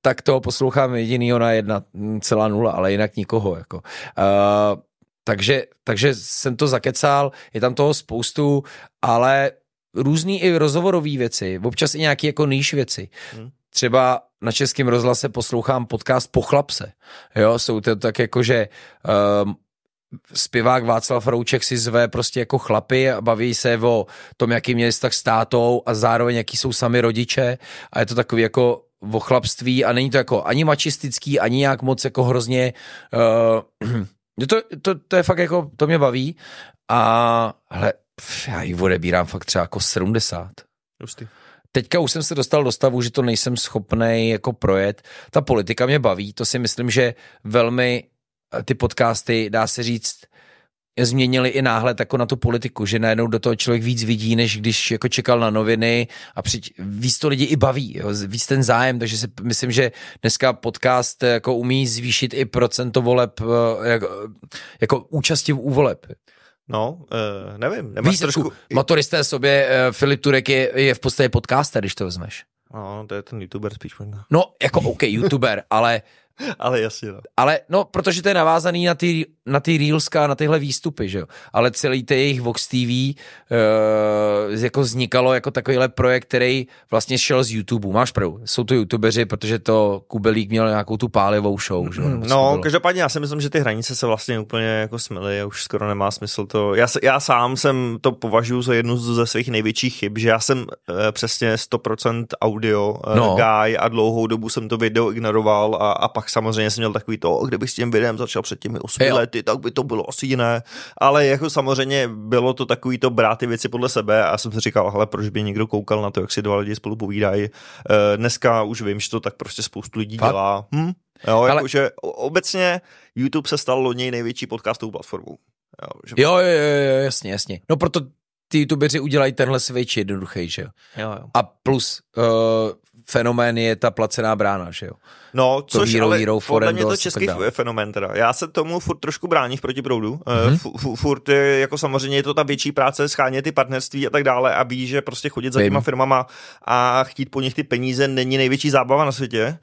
tak toho poslouchám jedinýho na jedna celá nula, ale jinak nikoho. Jako. Uh, takže, takže jsem to zakecal, je tam toho spoustu, ale různý i rozhovorové věci, občas i nějaké jako níž věci. Hmm třeba na českém rozhlase poslouchám podcast Pochlapse. Jo, jsou to tak jako, že um, zpěvák Václav Rouček si zve prostě jako chlapy a baví se o tom, jaký měli tak s tátou a zároveň jaký jsou sami rodiče a je to takový jako o chlapství a není to jako ani mačistický, ani nějak moc jako hrozně uh, to, to, to, je fakt jako, to mě baví a hele, já ji odebírám fakt třeba jako 70. Justy. Teďka už jsem se dostal do stavu, že to nejsem schopný jako projet. Ta politika mě baví, to si myslím, že velmi ty podcasty, dá se říct, změnili i náhled jako na tu politiku, že najednou do toho člověk víc vidí, než když jako čekal na noviny a při, víc to lidi i baví, jo, víc ten zájem, takže si myslím, že dneska podcast jako umí zvýšit i procento voleb, jako, jako účasti v voleb. No, uh, nevím. Nemáš Víš, trošku... Motoristé sobě, uh, Filip Turek je, je v podstatě podcaster, když to vezmeš. No, to je ten youtuber spíš možná. No, jako OK, youtuber, ale Ale jasně, no. Ale no, protože to je navázaný na ty, na ty Reelska, na tyhle výstupy, že jo. Ale celý ty jejich Vox TV uh, eh, jako vznikalo jako takovýhle projekt, který vlastně šel z YouTube. Máš pravdu, jsou to youtubeři, protože to Kubelík měl nějakou tu pálivou show, že jo. Mm-hmm. No, každopádně já si myslím, že ty hranice se vlastně úplně jako smily a už skoro nemá smysl to. Já, já sám jsem to považuji za jednu ze svých největších chyb, že já jsem uh, přesně 100% audio uh, no. guy a dlouhou dobu jsem to video ignoroval a, a pak pak samozřejmě jsem měl takový to, oh, kdybych s tím videem začal před těmi 8 jo. lety, tak by to bylo asi jiné. Ale jako samozřejmě bylo to takový to brát ty věci podle sebe a já jsem si říkal, hele, proč by někdo koukal na to, jak si dva lidi spolu povídají. Eh, dneska už vím, že to tak prostě spoustu lidí Fakt? dělá. Hm? Jo, Ale... že obecně YouTube se stal loni největší podcastovou platformou. Jo, že... jo, jo, jo, jasně, jasně. No proto ty youtubeři udělají tenhle switch jednoduchý, že jo? jo, jo. A plus uh, fenomén je ta placená brána, že jo? No, to což hero, ale hero, podle mě to český dál. fenomen teda. Já se tomu furt trošku bráním v protiproudu. Mm-hmm. Eh, f- f- furt jako samozřejmě je to ta větší práce, schánět ty partnerství a tak dále a ví, že prostě chodit za Vím. těma firmama a chtít po nich ty peníze není největší zábava na světě.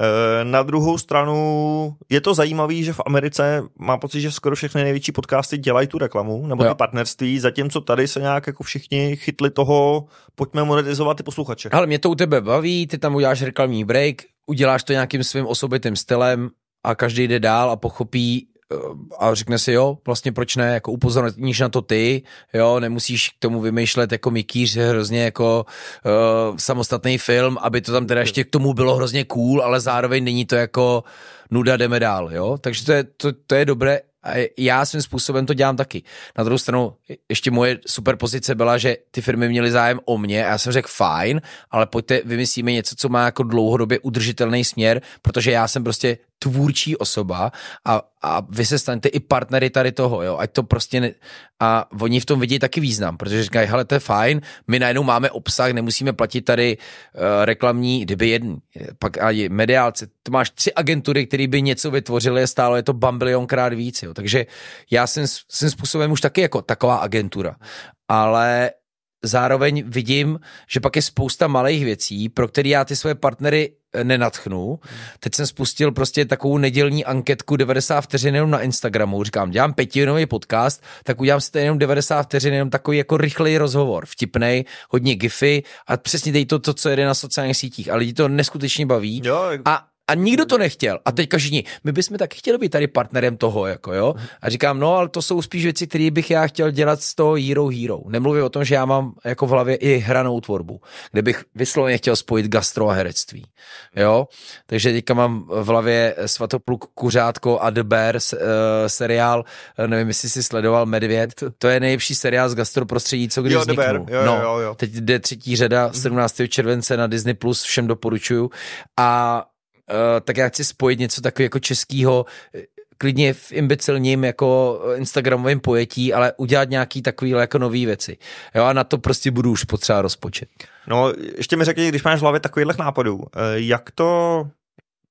Eh, na druhou stranu je to zajímavé, že v Americe má pocit, že skoro všechny největší podcasty dělají tu reklamu nebo jo. ty partnerství, zatímco tady se nějak jako všichni chytli toho, pojďme monetizovat ty posluchače. Ale mě to u tebe baví, ty tam uděláš reklamní break, uděláš to nějakým svým osobitým stylem a každý jde dál a pochopí eh, a řekne si, jo, vlastně proč ne, jako upozorníš na to ty, jo, nemusíš k tomu vymýšlet jako mikýř hrozně jako uh, samostatný film, aby to tam teda ještě k tomu bylo hrozně cool, ale zároveň není to jako nuda, jdeme dál, jo, takže to je, to, to je dobré a já svým způsobem to dělám taky. Na druhou stranu, ještě moje super pozice byla, že ty firmy měly zájem o mě a já jsem řekl fajn, ale pojďte, vymyslíme něco, co má jako dlouhodobě udržitelný směr, protože já jsem prostě tvůrčí osoba a, a vy se stanete i partnery tady toho, jo, ať to prostě ne... a oni v tom vidí taky význam, protože říkají, hele, to je fajn, my najednou máme obsah, nemusíme platit tady uh, reklamní, kdyby jeden, pak a mediálce, to máš tři agentury, které by něco vytvořily, stálo je to bambilionkrát víc, jo, takže já jsem jsem způsobem už taky jako taková agentura, ale zároveň vidím, že pak je spousta malých věcí, pro které já ty svoje partnery eh, nenatchnu. Teď jsem spustil prostě takovou nedělní anketku 90 vteřin jenom na Instagramu. Říkám, dělám pětinový podcast, tak udělám si jenom 90 vteřin, jenom takový jako rychlej rozhovor, vtipnej, hodně gify a přesně dej to, to, co jede na sociálních sítích. A lidi to neskutečně baví. Jo. A a nikdo hmm. to nechtěl. A teď každý, my bychom taky chtěli být tady partnerem toho, jako jo. Hmm. A říkám, no, ale to jsou spíš věci, které bych já chtěl dělat s toho Hero Hero. Nemluvím o tom, že já mám jako v hlavě i hranou tvorbu, kde bych vysloveně chtěl spojit gastro a herectví. Jo. Takže teďka mám v hlavě Svatopluk Kuřátko a The Bear uh, seriál, eh, nevím, jestli jsi sledoval Medvěd. To je nejlepší seriál z gastro prostředí, co kdy jo, vzniknul. The Bear. Jo, no, jo, jo, jo. teď jde třetí řada 17. Mhm. července na Disney+, Plus, všem doporučuju. A Eh, tak já chci spojit něco takového jako českého, eh, klidně v imbecilním jako eh, Instagramovém pojetí, ale udělat nějaký takový jako nový věci. Jo, a na to prostě budu už potřeba rozpočet. No, ještě mi řekni, když máš v hlavě takovýchhle nápadů, jak to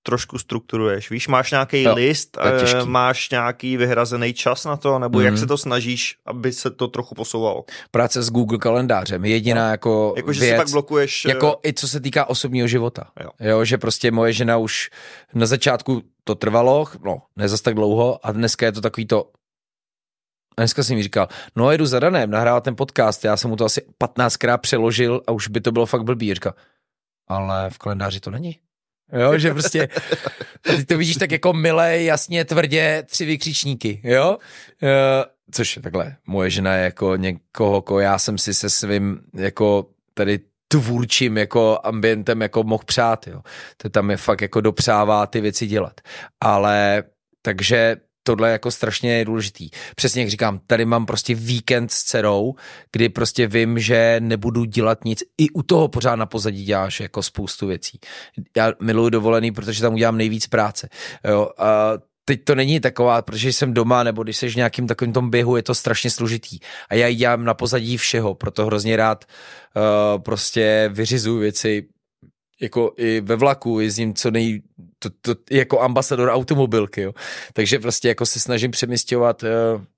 trošku strukturuješ. Víš, máš nějaký list, eh, máš nějaký vyhrazený čas na to, nebo mm. jak mhm. se to snažíš, aby se to trochu posouvalo? Práce s Google kalendářem jediná no. jako, jako že věc. si pak blokuješ... Eh, jako i co se týká osobního života. Jo. jo, že prostě moje žena už na začátku to trvalo, no, ne zas tak dlouho a dneska je to takový to, a dneska jsem mi říkal, no jedu za Danem, nahrával ten podcast, já jsem mu to asi 15krát přeložil a už by to bylo fakt blbý. Říkal, ale v kalendáři to není. Jo, že prostě ty to vidíš tak jako milé, jasně, tvrdě, tři vykřičníky, jo? Eh, což je takhle, moje žena je jako někoho, jako já jsem si se svým jako tady tvůrčím jako ambientem jako mohl přát, jo. To tam je fakt jako dopřává ty věci dělat. Ale takže tohle jako strašně je důležitý. Přesně jak říkám, tady mám prostě víkend s dcerou, kdy prostě vím, že nebudu dělat nic. I u toho pořád na pozadí děláš jako spoustu věcí. Já miluji dovolený, protože tam udělám nejvíc práce. Jo, a teď to není taková, protože jsem doma, nebo když jsi v nějakým takovým tom běhu, je to strašně složitý. A já ji dělám na pozadí všeho, proto hrozně rád uh, prostě vyřizuju věci, jako i ve vlaku jezdím co nej, to, to, jako ambasador automobilky, jo. Takže prostě jako se snažím přemysťovat, eh,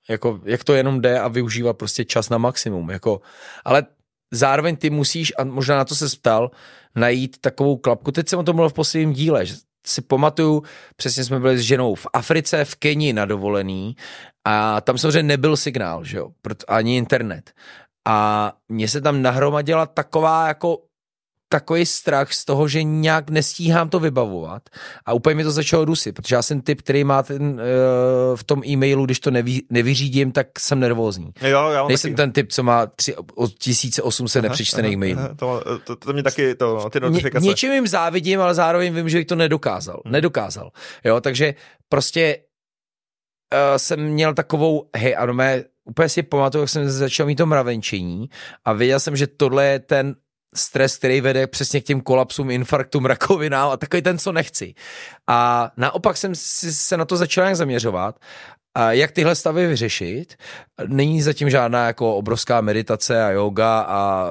jako, jak to jenom jde a využívat prostě čas na maximum, jako. Ale zároveň ty musíš, a možná na to se ptal, najít takovou klapku. Teď jsem o tom mluvil v posledním díle, že si pamatuju, přesně jsme byli s ženou v Africe, v Kenii na dovolený a tam samozřejmě nebyl signál, že jo, ani internet. A mně se tam nahromadila taková jako takový strach z toho, že nějak nestíhám to vybavovat a úplně mi to začalo dusit, protože já jsem typ, který má ten, uh, v tom e-mailu, když to nevy, nevyřídím, tak jsem nervózní. Jo, já Nejsem taky. ten typ, co má tři, o, 1800 nepřečtených mailů. To, to, to, to mě taky, to, no, ty notifikace. Ně, něčím jim závidím, ale zároveň vím, že bych to nedokázal. Hmm. Nedokázal. Jo, takže prostě uh, jsem měl takovou, hej, ano, mé, úplně si pamatuju, jak jsem začal mít to mravenčení a věděl jsem, že tohle je ten stres, který vede přesně k těm kolapsům, infarktům, rakovinám a takový ten, co nechci. A naopak jsem si se na to začal nějak zaměřovat a jak tyhle stavy vyřešit? Není zatím žádná jako obrovská meditace a yoga a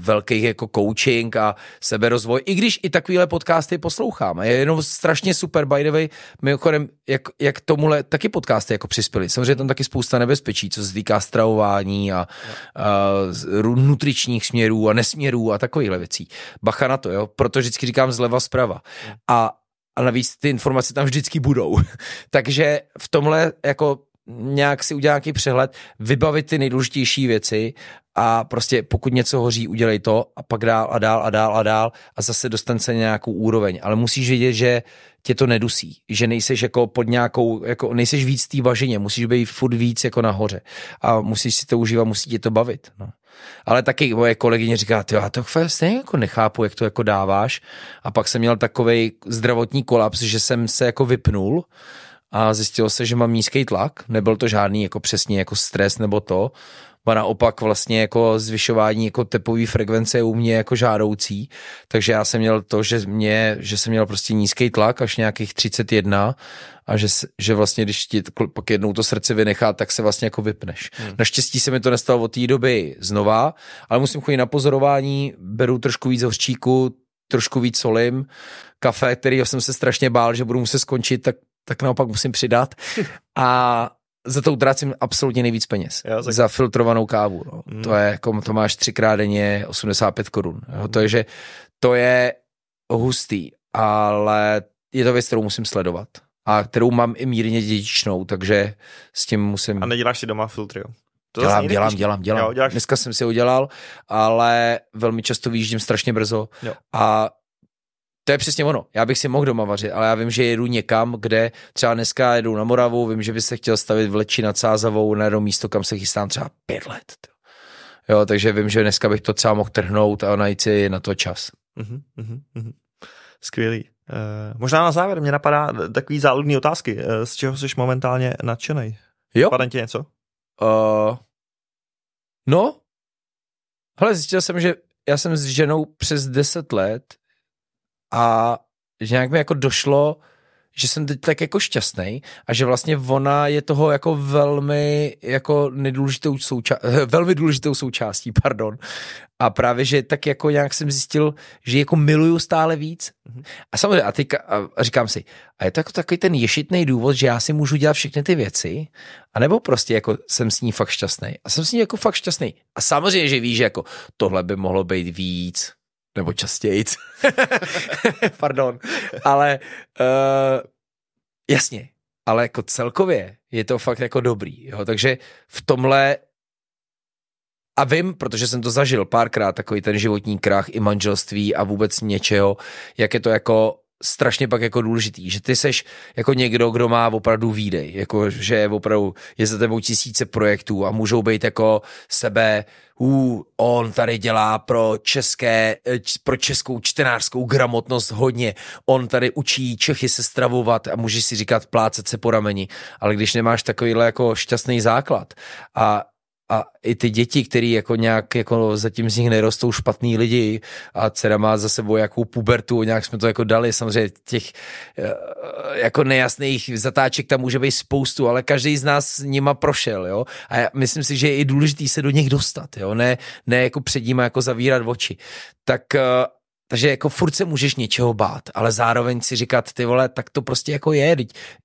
velký jako coaching a seberozvoj, i když i takovýhle podcasty poslouchám. Je jenom strašně super, by the way, mimochodem, jak, jak tomuhle taky podcasty jako přispěly. Samozřejmě tam taky spousta nebezpečí, co se týká stravování a, a nutričních směrů a nesměrů a takovýchhle věcí. Bacha na to, jo, proto vždycky říkám zleva zprava. A a navíc ty informace tam vždycky budou. Takže v tomhle jako nějak si udělat nějaký přehled, vybavit ty nejdůležitější věci a prostě pokud něco hoří, udělej to a pak dál a dál a dál a dál a zase dostan se nějakou úroveň. Ale musíš vědět, že tě to nedusí, že nejseš jako pod nějakou, jako nejseš víc té bažině, musíš být furt víc jako nahoře a musíš si to užívat, musí tě to bavit. No. Ale taky moje kolegyně říká, ty já to stejně jako nechápu, jak to jako dáváš. A pak jsem měl takový zdravotní kolaps, že jsem se jako vypnul a zjistilo se, že mám nízký tlak, nebyl to žádný jako přesně jako stres nebo to, a naopak vlastně jako zvyšování jako tepové frekvence je u mě jako žádoucí, takže já jsem měl to, že, mě, že jsem měl prostě nízký tlak až nějakých 31 a že, že vlastně když ti pak jednou to srdce vynechá, tak se vlastně jako vypneš. Hmm. Naštěstí se mi to nestalo od té doby znova, ale musím chodit na pozorování, beru trošku víc hořčíku, trošku víc solím, kafe, který jsem se strašně bál, že budu muset skončit, tak tak naopak musím přidat. A za to utrácím absolutně nejvíc peněz. Jo, tak... Za filtrovanou kávu. No. Mm. To je jako, to máš třikrát denně 85 korun. Mm. To je, že to je hustý, ale je to věc, kterou musím sledovat a kterou mám i mírně dědičnou, takže s tím musím... A neděláš si doma filtry, jo? To dělám, dělám, dělám, dělám, jo, děláš... Dneska jsem si udělal, ale velmi často vyjíždím strašně brzo jo. a to je přesně ono. Já bych si mohl doma vařit, ale já vím, že jedu někam, kde třeba dneska jedu na Moravu, vím, že bych se chtěl stavit v Leči nad Sázavou na jedno místo, kam se chystám třeba pět let. Jo, takže vím, že dneska bych to třeba mohl trhnout a najít si na to čas. Uh-huh, uh-huh. Skvělý. Uh, možná na závěr mě napadá takový záludný otázky. Uh, z čeho jsi momentálně nadšený? Jo. Napadne ti něco? Uh, no, hele, zjistil jsem, že já jsem s ženou přes 10 let a že nějak mi jako došlo, že jsem teď tak jako šťastný a že vlastně ona je toho jako velmi jako nedůležitou součástí, velmi důležitou součástí, pardon. A právě, že tak jako nějak jsem zjistil, že jako miluju stále víc. A samozřejmě, a, teďka, a říkám si, a je to jako takový ten ješitný důvod, že já si můžu dělat všechny ty věci, anebo prostě jako jsem s ní fakt šťastný. A jsem s ní jako fakt šťastný. A samozřejmě, že víš, že jako tohle by mohlo být víc, nebo častěji, pardon, ale uh, jasně, ale jako celkově je to fakt jako dobrý, jo, takže v tomhle a vím, protože jsem to zažil párkrát, takový ten životní krach i manželství a vůbec něčeho, jak je to jako strašně pak jako důležitý, že ty seš jako někdo, kdo má opravdu výdej, jako že je opravdu je za tebou tisíce projektů a můžou být jako sebe, hů, on tady dělá pro české, eh, pro českou čtenářskou gramotnost hodně, on tady učí Čechy se stravovat a můžeš si říkat plácet se po rameni, ale když nemáš takovýhle jako šťastný základ a a i ty děti, které jako nějak jako zatím z nich nerostou špatný lidi a dcera má za sebou jakou pubertu, nějak jsme to jako dali, samozřejmě těch eh, jako nejasných zatáček tam může být spoustu, ale každý z nás nima prošel, jo, a já myslím si, že je i důležitý se do nich dostat, jo, ne, ne jako před nimi jako zavírat oči, tak eh, takže jako furt se můžeš něčeho bát, ale zároveň si říkat, ty vole, tak to prostě jako je,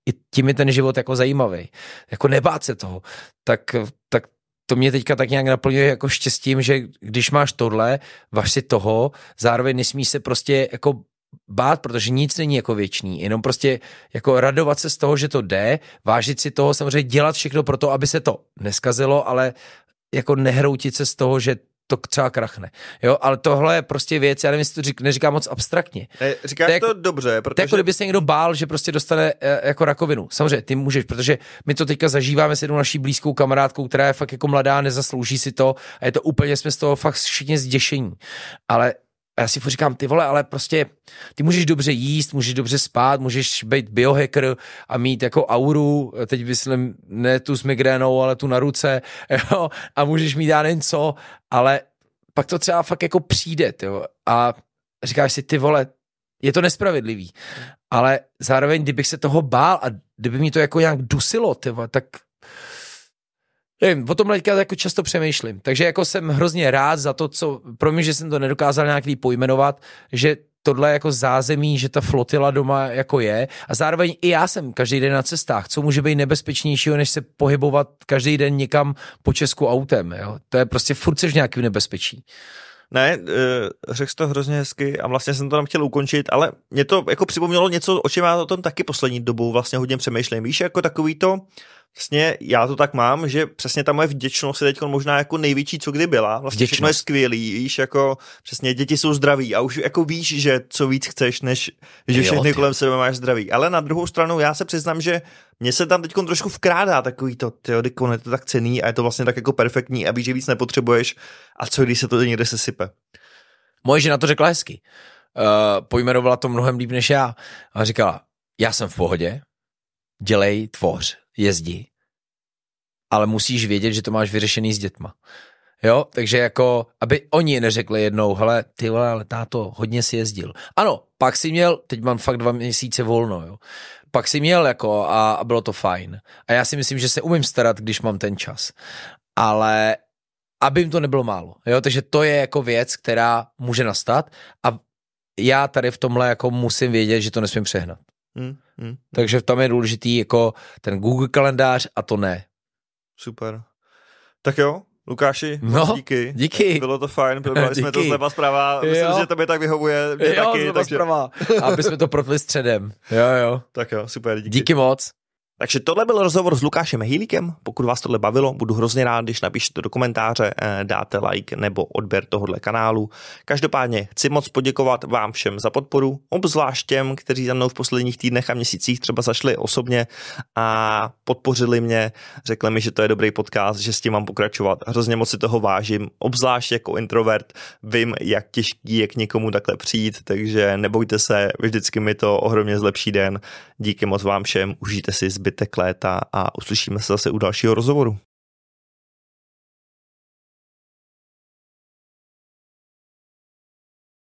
i tím je ten život jako zajímavý. Jako nebát se toho, tak, tak to mě teďka tak nějak naplňuje jako štěstím, že když máš tohle, vaš si toho, zároveň nesmíš se prostě jako bát, protože nic není jako věčný, jenom prostě jako radovat se z toho, že to jde, vážit si toho, samozřejmě dělat všechno pro to, aby se to neskazilo, ale jako nehroutit se z toho, že to třeba krachne. Jo, ale tohle je prostě věc, já nevím, jestli to řík, neříkám moc abstraktně. Ne, říkáš to, je, to jako- dobře, jako protože... To jako kdyby se někdo bál, že prostě dostane e, jako rakovinu. Samozřejmě, ty můžeš, protože my to teďka zažíváme s jednou naší blízkou kamarádkou, která je fakt jako mladá, nezaslouží si to a je to úplně, jsme z toho fakt všichni zděšení. Ale já si furt říkám, ty vole, ale prostě ty můžeš dobře jíst, můžeš dobře spát, můžeš být biohacker a mít jako auru, teď myslím ne tu s migrénou, ale tu na ruce, jo, a můžeš mít já nevím co, ale pak to třeba fakt jako přijde, jo, a říkáš si, ty vole, je to nespravedlivý, hmm. ale zároveň, kdybych se toho bál a kdyby mi to jako nějak dusilo, tyvo, tak Nevím, o tom teďka jako často přemýšlím. Takže jako jsem hrozně rád za to, co, pro mě, že jsem to nedokázal nějak líp pojmenovat, že tohle jako zázemí, že ta flotila doma jako je a zároveň i já jsem každý den na cestách, co může být nebezpečnějšího, než se pohybovat každý den někam po Česku autem, jo? to je prostě furt seš nějakým nebezpečí. Ne, eh, řekl to hrozně hezky a vlastně jsem to tam chtěl ukončit, ale mě to jako připomnělo něco, o čem já o tom taky poslední dobou vlastně hodně přemýšlím. Víš, jako takový to, vlastně já to tak mám, že přesně ta moje vděčnost je teď možná jako největší, co kdy byla. Vlastně všechno je skvělý, víš, jako přesně děti jsou zdraví a už jako víš, že co víc chceš, než že všechny jo, kolem sebe máš zdraví. Ale na druhou stranu já se přiznám, že mně se tam teď trošku vkrádá takový to, ty je to tak cený a je to vlastně tak jako perfektní a víš, že víc nepotřebuješ a co když se to někde sesype. Moje žena to řekla hezky. Uh, pojmenovala to mnohem líp než já a říkala, já jsem v pohodě, dělej, tvoř jezdí, ale musíš vědět, že to máš vyřešený s dětma. Jo, takže jako, aby oni neřekli jednou, hele, ty vole, ale táto, hodně si jezdil. Ano, pak si měl, teď mám fakt dva měsíce volno, jo. Pak si měl jako a, a bylo to fajn. A já si myslím, že se umím starat, když mám ten čas. Ale aby jim to nebylo málo, jo, takže to je jako věc, která může nastat a já tady v tomhle jako musím vědět, že to nesmím přehnat. Mm, mm. Takže tam je důležitý jako ten Google kalendář a to ne. Super. Tak jo, Lukáši, no, díky. díky. Bylo to fajn, probrali jsme to zleva zprava. Myslím, jo. že tebe tak vyhovuje. Mě jo, taky, zleva takže... zprava. Aby jsme to protli středem. Jo, jo. Tak jo, super, díky. Díky moc. Takže tohle byl rozhovor s Lukášem Hýlíkem. Pokud vás tohle bavilo, budu hrozně rád, když napíšete do komentáře, eh, dáte like nebo odběr tohohle kanálu. Každopádně chci moc poděkovat vám všem za podporu, obzvlášť těm, kteří za mnou v posledních týdnech a měsících třeba zašli osobně a podpořili mě, řekli mi, že to je dobrý podcast, že s tím mám pokračovat. Hrozně moc si toho vážím, obzvlášť jako introvert vím, jak těžký je k někomu takhle přijít, takže nebojte se, vždycky mi to ohromně zlepší den. Díky moc vám všem, užijte si zbyt zbytek léta a uslyšíme se zase u dalšího rozhovoru.